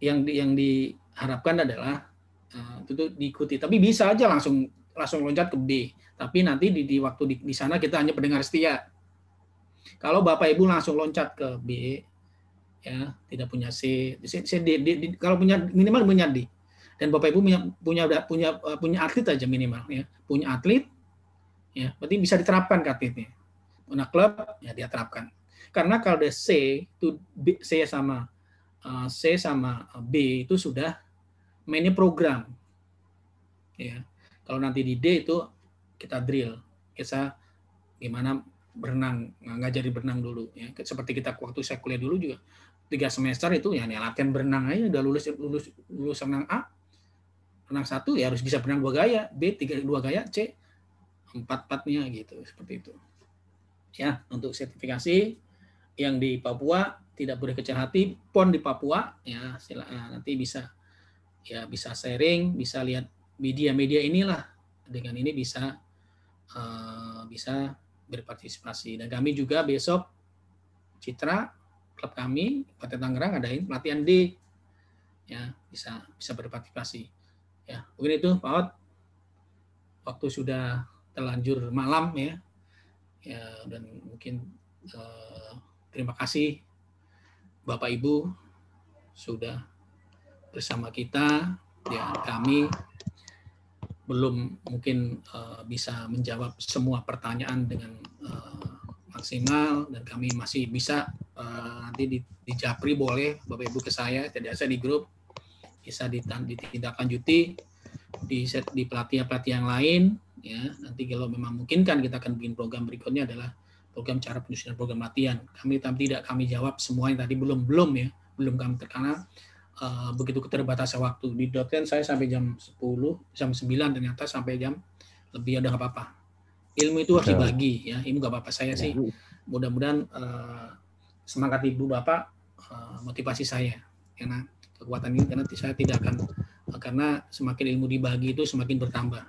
yang di, yang diharapkan adalah eh, itu diikuti tapi bisa aja langsung langsung loncat ke B tapi nanti di, di waktu di, di sana kita hanya pendengar setia kalau Bapak Ibu langsung loncat ke B, ya tidak punya C, C, D, D, D, kalau punya minimal punya D. Dan Bapak Ibu punya punya punya eh, punya atlet aja minimal ya, punya atlet, ya berarti bisa diterapkan ke atletnya. Punya klub ya dia terapkan. Karena kalau ada C itu B, C sama eh, C sama eh, B itu sudah mainnya program. Ya. Kalau nanti di D itu kita drill, kita gimana berenang nggak jadi berenang dulu ya seperti kita waktu saya kuliah dulu juga tiga semester itu ya, nih, latihan berenang aja udah lulus lulus lulus renang A renang satu ya harus bisa berenang dua gaya B tiga dua gaya C empat empatnya gitu seperti itu ya untuk sertifikasi yang di Papua tidak boleh kecil hati pon di Papua ya sila, eh, nanti bisa ya bisa sharing bisa lihat media-media inilah dengan ini bisa uh, bisa berpartisipasi. Dan kami juga besok Citra klub kami Kota Tangerang adain pelatihan D ya bisa bisa berpartisipasi. Ya, mungkin itu Pak Ot. Waktu sudah terlanjur malam ya. Ya dan mungkin eh, terima kasih Bapak Ibu sudah bersama kita ya kami belum mungkin uh, bisa menjawab semua pertanyaan dengan uh, maksimal dan kami masih bisa uh, nanti di, di Japri boleh Bapak Ibu ke saya tidak saya di grup bisa ditindaklanjuti di set di pelatihan-pelatihan yang lain ya nanti kalau memang mungkin kan kita akan bikin program berikutnya adalah program cara penyusunan program latihan kami tidak kami jawab semuanya tadi belum belum ya belum kami terkenal Eh, begitu keterbatasan waktu. Di dosen saya sampai jam 10, jam 9 ternyata sampai jam lebih ada ya nggak apa-apa. Ilmu itu harus dibagi ya, ilmu nggak apa-apa. Saya sih mudah-mudahan uh, semangat ibu bapak uh, motivasi saya karena kekuatan ini karena saya tidak akan karena semakin ilmu dibagi itu semakin bertambah.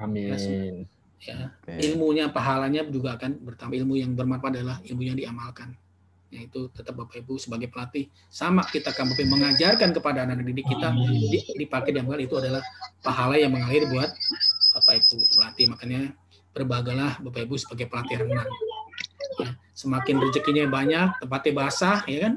Amin. Ya, ya. ilmunya pahalanya juga akan bertambah. Ilmu yang bermanfaat adalah ilmu yang diamalkan itu tetap Bapak Ibu sebagai pelatih sama kita ibu mengajarkan kepada anak didik kita dipakai diambil itu adalah pahala yang mengalir buat Bapak Ibu pelatih makanya berbagalah Bapak Ibu sebagai pelatih renang ya, semakin rezekinya banyak tempatnya basah ya kan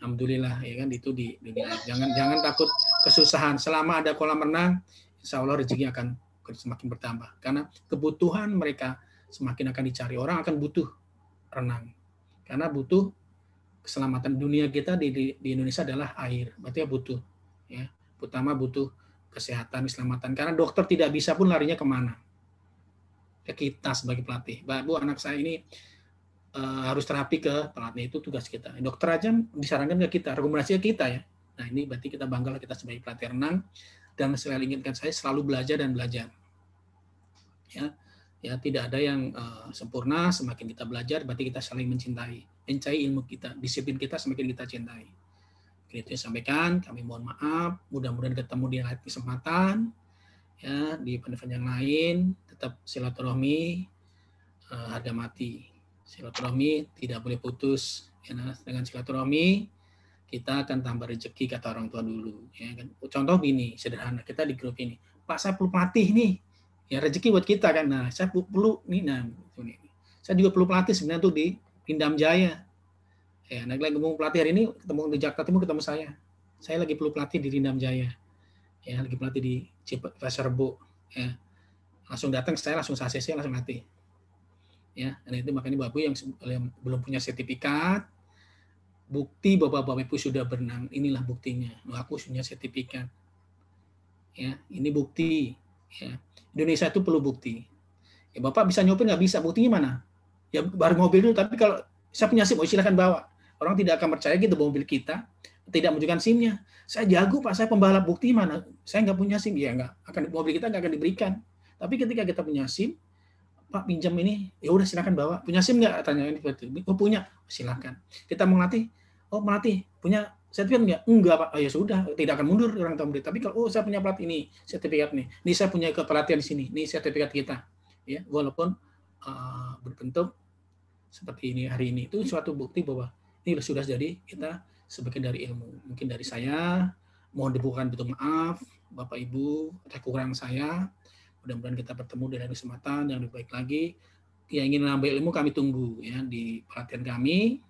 Alhamdulillah ya kan itu di, di jangan jangan takut kesusahan selama ada kolam renang Insya Allah rezeki akan semakin bertambah karena kebutuhan mereka semakin akan dicari orang akan butuh renang karena butuh keselamatan dunia kita di, di, di Indonesia adalah air. Berarti ya butuh, ya, utama butuh kesehatan, keselamatan. Karena dokter tidak bisa pun larinya kemana? Ke ya, kita sebagai pelatih. Mbak, Bu, anak saya ini uh, harus terapi ke pelatih itu tugas kita. Dokter aja disarankan ke kita, rekomendasi kita ya. Nah ini berarti kita bangga kita sebagai pelatih renang dan saya inginkan saya selalu belajar dan belajar. Ya, ya tidak ada yang uh, sempurna. Semakin kita belajar, berarti kita saling mencintai cintai ilmu kita, disiplin kita semakin kita cintai. itu yang sampaikan. Kami mohon maaf. Mudah-mudahan ketemu di lain kesempatan. Ya, di pendapat yang lain tetap silaturahmi uh, harga mati. Silaturahmi tidak boleh putus. Ya, nah, dengan silaturahmi kita akan tambah rezeki kata orang tua dulu. Ya, kan? Contoh gini sederhana kita di grup ini. Pak saya perlu pelatih nih. Ya rezeki buat kita kan. Nah saya perlu nih nah ini. Saya juga perlu pelatih sebenarnya tuh di Rindam Jaya. Ya, naik lagi ngomong pelatih hari ini ketemu di Jakarta Timur ketemu saya. Saya lagi perlu pelatih di Rindam Jaya. Ya, lagi pelatih di Cipaserbo. Ya. Langsung datang saya langsung saya langsung latih. Ya, dan itu makanya Bapak yang, yang belum punya sertifikat bukti Bapak-bapak Ibu sudah berenang, inilah buktinya. Loh, punya sertifikat. Ya, ini bukti. Ya. Indonesia itu perlu bukti. Ya, Bapak bisa nyopir nggak bisa, buktinya mana? ya baru mobil dulu tapi kalau saya punya SIM oh silahkan bawa orang tidak akan percaya gitu bawa mobil kita tidak menunjukkan SIM-nya saya jago pak saya pembalap bukti mana saya nggak punya SIM ya nggak akan mobil kita nggak akan diberikan tapi ketika kita punya SIM pak pinjam ini ya udah silahkan bawa punya SIM nggak tanya ini oh punya silahkan kita melatih oh melatih punya sertifikat nggak? Enggak pak. Oh, ya sudah, tidak akan mundur orang tua murid. Tapi kalau oh saya punya plat ini sertifikat nih, ini saya punya kepelatihan di sini, ini sertifikat kita, ya walaupun Eh, berbentuk seperti ini hari ini itu suatu bukti bahwa ini sudah jadi kita sebagian dari ilmu mungkin dari saya mohon dibukakan betul maaf bapak ibu ada kurang saya mudah-mudahan kita bertemu dengan kesempatan yang lebih baik lagi yang ingin menambah ilmu kami tunggu ya di pelatihan kami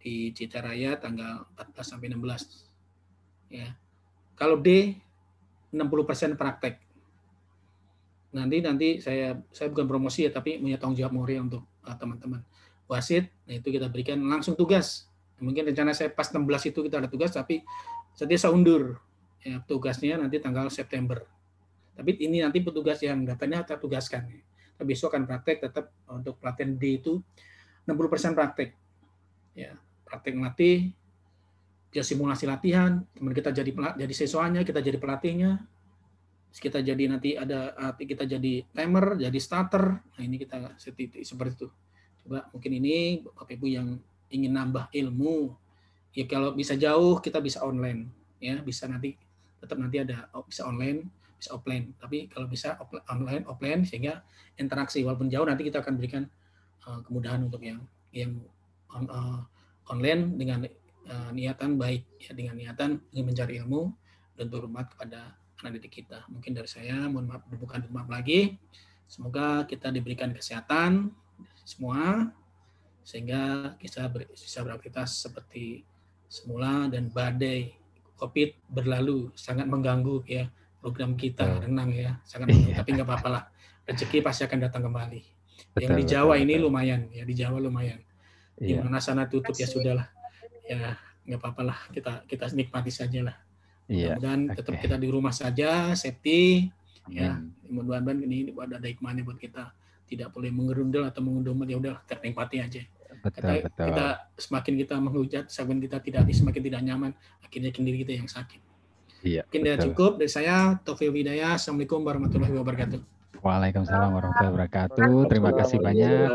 di Citaraya tanggal 14 sampai 16 ya kalau D 60% praktek nanti nanti saya saya bukan promosi ya tapi punya tanggung jawab moral untuk eh, teman-teman uh, wasit nah itu kita berikan langsung tugas mungkin rencana saya pas 16 itu kita ada tugas tapi setiap saya undur ya, tugasnya nanti tanggal September tapi ini nanti petugas yang datanya kita tugaskan Tapi besok akan praktek tetap untuk pelatihan D itu 60% praktek ya praktek melatih dia simulasi latihan teman kita jadi jadi siswanya kita jadi pelatihnya Terus kita jadi nanti ada ah, kita jadi timer, jadi starter. Nah, ini kita setitik seperti itu. Coba mungkin ini Bapak Ibu yang ingin nambah ilmu, ya kalau bisa jauh kita bisa online, ya bisa nanti tetap nanti ada oh, bisa online, bisa offline. Tapi kalau bisa online, offline sehingga interaksi walaupun jauh nanti kita akan berikan ah, kemudahan untuk yang yang on, uh, online dengan uh, niatan baik, ya dengan niatan ingin mencari ilmu dan berhormat kepada diri kita. Mungkin dari saya, mohon maaf, bukan maaf lagi. Semoga kita diberikan kesehatan semua, sehingga kita bisa beraktivitas seperti semula dan badai COVID berlalu sangat mengganggu ya program kita renang ya sangat mengganggu. Iya. tapi nggak apa-apa lah rezeki pasti akan datang kembali. Betul, Yang di Jawa betul, ini betul. lumayan ya di Jawa lumayan. Di iya. mana sana tutup ya sudahlah ya nggak apa-apa lah kita kita nikmati saja lah. Iya. Dan okay. tetap kita di rumah saja, safety. Ya. Amin. Ya, mudah-mudahan ini ada hikmahnya buat kita. Tidak boleh mengerundel atau mengundumel ya udah ternikmati aja. Betul, kita, betul. kita semakin kita menghujat, semakin kita tidak semakin tidak nyaman, akhirnya sendiri kita yang sakit. Iya. Mungkin cukup dari saya Taufiq Widaya. Assalamualaikum warahmatullahi wabarakatuh. Waalaikumsalam warahmatullahi wabarakatuh. Terima kasih banyak.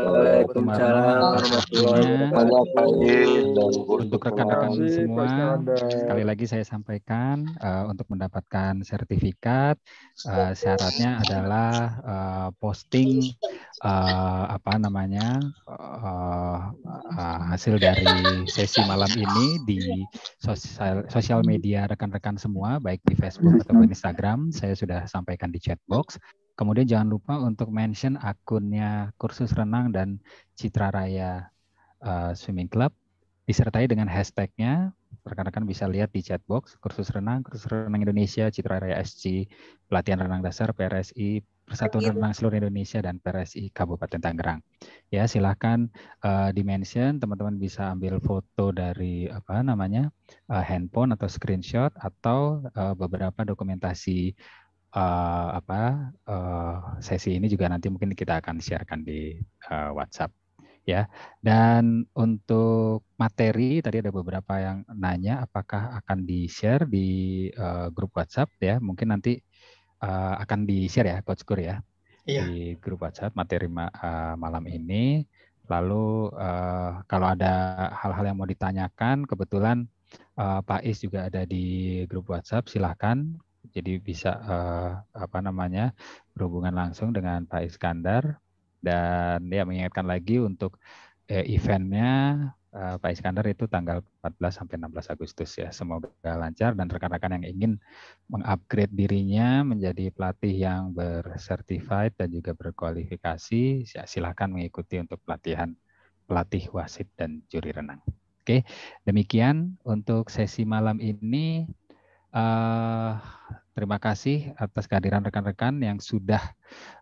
Untuk rekan-rekan semua, sekali lagi saya sampaikan uh, untuk mendapatkan sertifikat uh, syaratnya adalah uh, posting uh, apa namanya uh, uh, hasil dari sesi malam ini di sosial sosial media rekan-rekan semua, baik di Facebook hmm. ataupun Instagram. Saya sudah sampaikan di chatbox. Kemudian jangan lupa untuk mention akunnya kursus renang dan Citra Raya uh, Swimming Club disertai dengan hashtagnya. Rekan-rekan bisa lihat di chat box kursus renang, kursus renang Indonesia, Citra Raya SC, pelatihan renang dasar PRSI, Persatuan Renang Seluruh Indonesia dan PRSI Kabupaten Tangerang. Ya, silahkan uh, dimention teman-teman bisa ambil foto dari apa namanya uh, handphone atau screenshot atau uh, beberapa dokumentasi uh, apa uh, sesi ini juga nanti mungkin kita akan siarkan di uh, WhatsApp ya. Dan untuk materi tadi ada beberapa yang nanya apakah akan di-share di uh, grup WhatsApp ya. Mungkin nanti uh, akan di-share ya Coach Kur ya. Iya. Di grup WhatsApp materi ma uh, malam ini. Lalu uh, kalau ada hal-hal yang mau ditanyakan kebetulan uh, Pak Is juga ada di grup WhatsApp silahkan jadi bisa uh, apa namanya berhubungan langsung dengan Pak Iskandar dan ya mengingatkan lagi untuk uh, eventnya uh, Pak Iskandar itu tanggal 14 sampai 16 Agustus ya. Semoga lancar dan rekan-rekan yang ingin mengupgrade dirinya menjadi pelatih yang bersertifikat dan juga berkualifikasi, ya silahkan mengikuti untuk pelatihan pelatih wasit dan juri renang. Oke, demikian untuk sesi malam ini. Uh, terima kasih atas kehadiran rekan-rekan yang sudah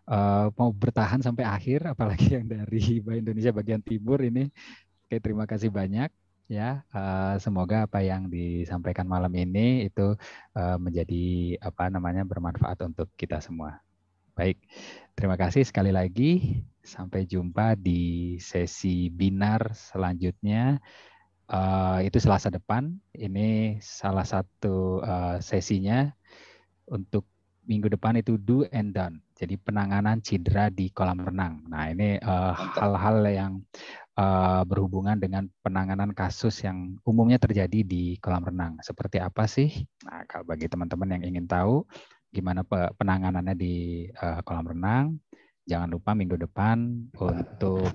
uh, mau bertahan sampai akhir, apalagi yang dari Indonesia bagian timur ini. Oke, terima kasih banyak ya. Uh, semoga apa yang disampaikan malam ini itu uh, menjadi apa namanya bermanfaat untuk kita semua. Baik, terima kasih sekali lagi. Sampai jumpa di sesi binar selanjutnya. Eh, itu Selasa depan. Ini salah satu uh, sesinya untuk minggu depan itu do and done. Jadi penanganan cedera di kolam renang. Nah ini eh, hal-hal uh, yang uh, berhubungan dengan penanganan kasus yang umumnya terjadi di kolam renang. Seperti apa sih? Nah kalau bagi teman-teman yang ingin tahu gimana penanganannya di uh, kolam renang, jangan lupa minggu depan untuk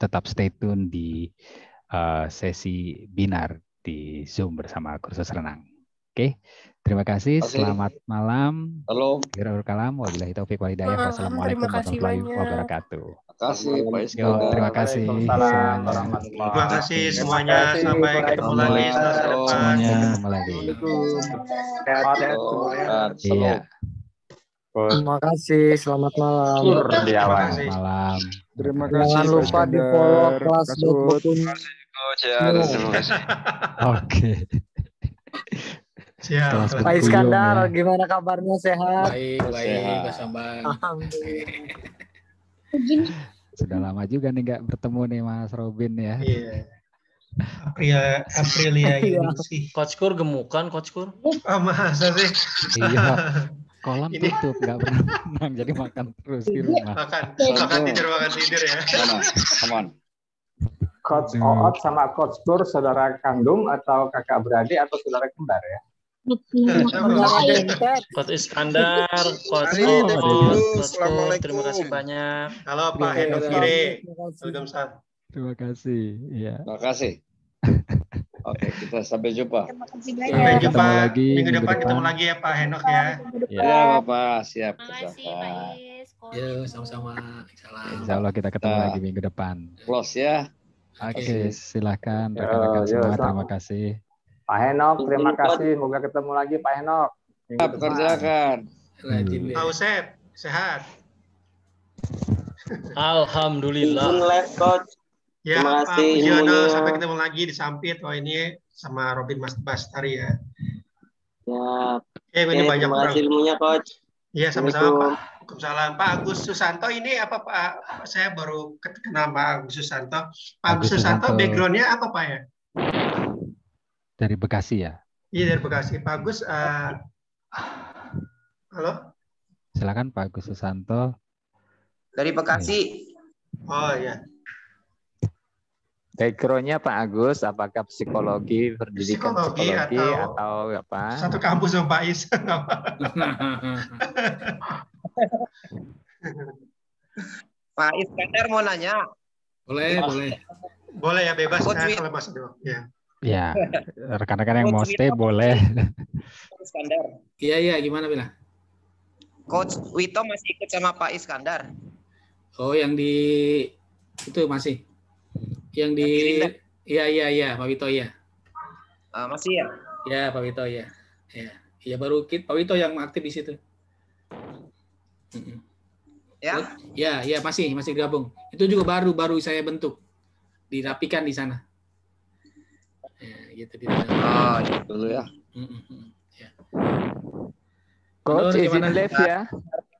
tetap stay tune di uh, sesi binar di Zoom bersama kursus renang. Oke, terima kasih. Okay. Selamat malam. Halo. Kalam. Wabillahi taufiq walhidayah. Wassalamualaikum warahmatullahi wabarakatuh. Terima kasih. Yo, terima kasih. Terima kasih semuanya. Sampai ketemu lagi selasa depan. Semuanya ketemu lagi. Terima kasih. semuanya. Iya. Terima kasih, selamat malam. Terima Selamat malam. Terima kasih. Jangan lupa di follow kelas Bukun. Oh, Oke. Siap. Pak Iskandar, gimana kabarnya sehat? Baik, baik, Mas Alhamdulillah. Sudah lama juga nih nggak bertemu nih Mas Robin ya. Iya. Aprilia Aprilia ya Coach Kur gemukan, Coach Kur. Ah, masa sih? Iya. kolam ini. tutup nggak pernah menang jadi makan terus di iya. rumah makan iya. makan tidur makan tidur ya aman iya, Coach Oot sama Coach tur saudara kandung atau kakak beradik atau saudara kembar ya? Coach Iskandar, Coach Oot, terima kasih banyak. Halo Pak Hendro Terima kasih. Terima kasih. Ya. Terima kasih. Oke, kita sampai jumpa. Terima kasih banyak. Sampai jumpa. Ketemu lagi, minggu, minggu depan, depan ketemu lagi ya Pak Henok ya. Iya, Bapak. Iya. Siap. Terima kasih Pak Yes. Ya, sama-sama. Iya. Insya Allah kita ketemu nah, lagi minggu depan. Close ya. Oke, okay, silakan rekan-rekan semua. terima kasih. Pak Henok, terima kasih. Moga ketemu lagi Pak Henok. Siap, kerjakan. Ya. Pak Usep, sehat. Alhamdulillah. Alhamdulillah. Ya, Terima kasih. Pak Mujiono, sampai ketemu lagi di Sampit. Wah oh, ini sama Robin Mas Bastari ya. Ya. Oke, eh, ini Oke, banyak terima kasih ilmunya, Coach. Iya, sama-sama Pak. Waalaikumsalam. Pak Agus Susanto ini apa Pak? Saya baru kenal Pak Agus Susanto. Pak Agus Susanto, Susanto backgroundnya apa Pak ya? Dari Bekasi ya. Iya dari Bekasi. Pak Agus, uh... halo. Silakan Pak Agus Susanto. Dari Bekasi. Oh ya. Backgroundnya Pak Agus, apakah psikologi, hmm. pendidikan psikologi, psikologi atau, atau apa? Satu kampus sama Pak Is. Pak Iskandar mau nanya. Boleh, oh. boleh. Boleh ya bebas Coach nah, kan kalau Mas Dewo. Ya. Ya, rekan-rekan yang mau stay Wito. boleh. Iskandar. Iya, iya, gimana Bila? Coach Wito masih ikut sama Pak Iskandar. Oh, yang di itu masih. Yang di Iya iya iya Pak Wito ya. Uh, masih ya? Ya Pak Wito ya. Ya. Iya baru kit Pak Wito yang aktif di situ. Ya. Ya ya masih masih gabung. Itu juga baru baru saya bentuk. Dirapikan di sana. Ya, gitu di dalam. Oh, ah, gitu dulu ya. Mm, mm, mm iya. Coach, izin live ya.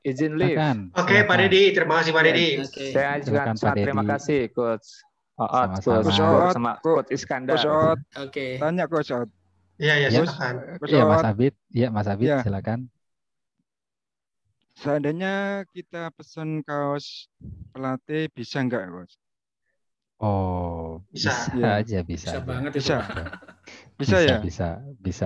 Izin live. Oke, okay, Pak Deddy. Terima kasih, Pak iya, Deddy. Okay. Saya juga terima kasih, Coach. Oot, Coach sama Coach Iskandar. Coach Oke. Okay. Tanya Coach Oot. Iya, iya, iya. iya silakan. Iya, Mas Abid. Iya, Mas Abid, ya. silakan. Seandainya kita pesan kaos pelatih bisa enggak, Coach? Oh, bisa, bisa aja bisa. Bisa banget itu. Bisa. bisa. bisa ya? Bisa, bisa.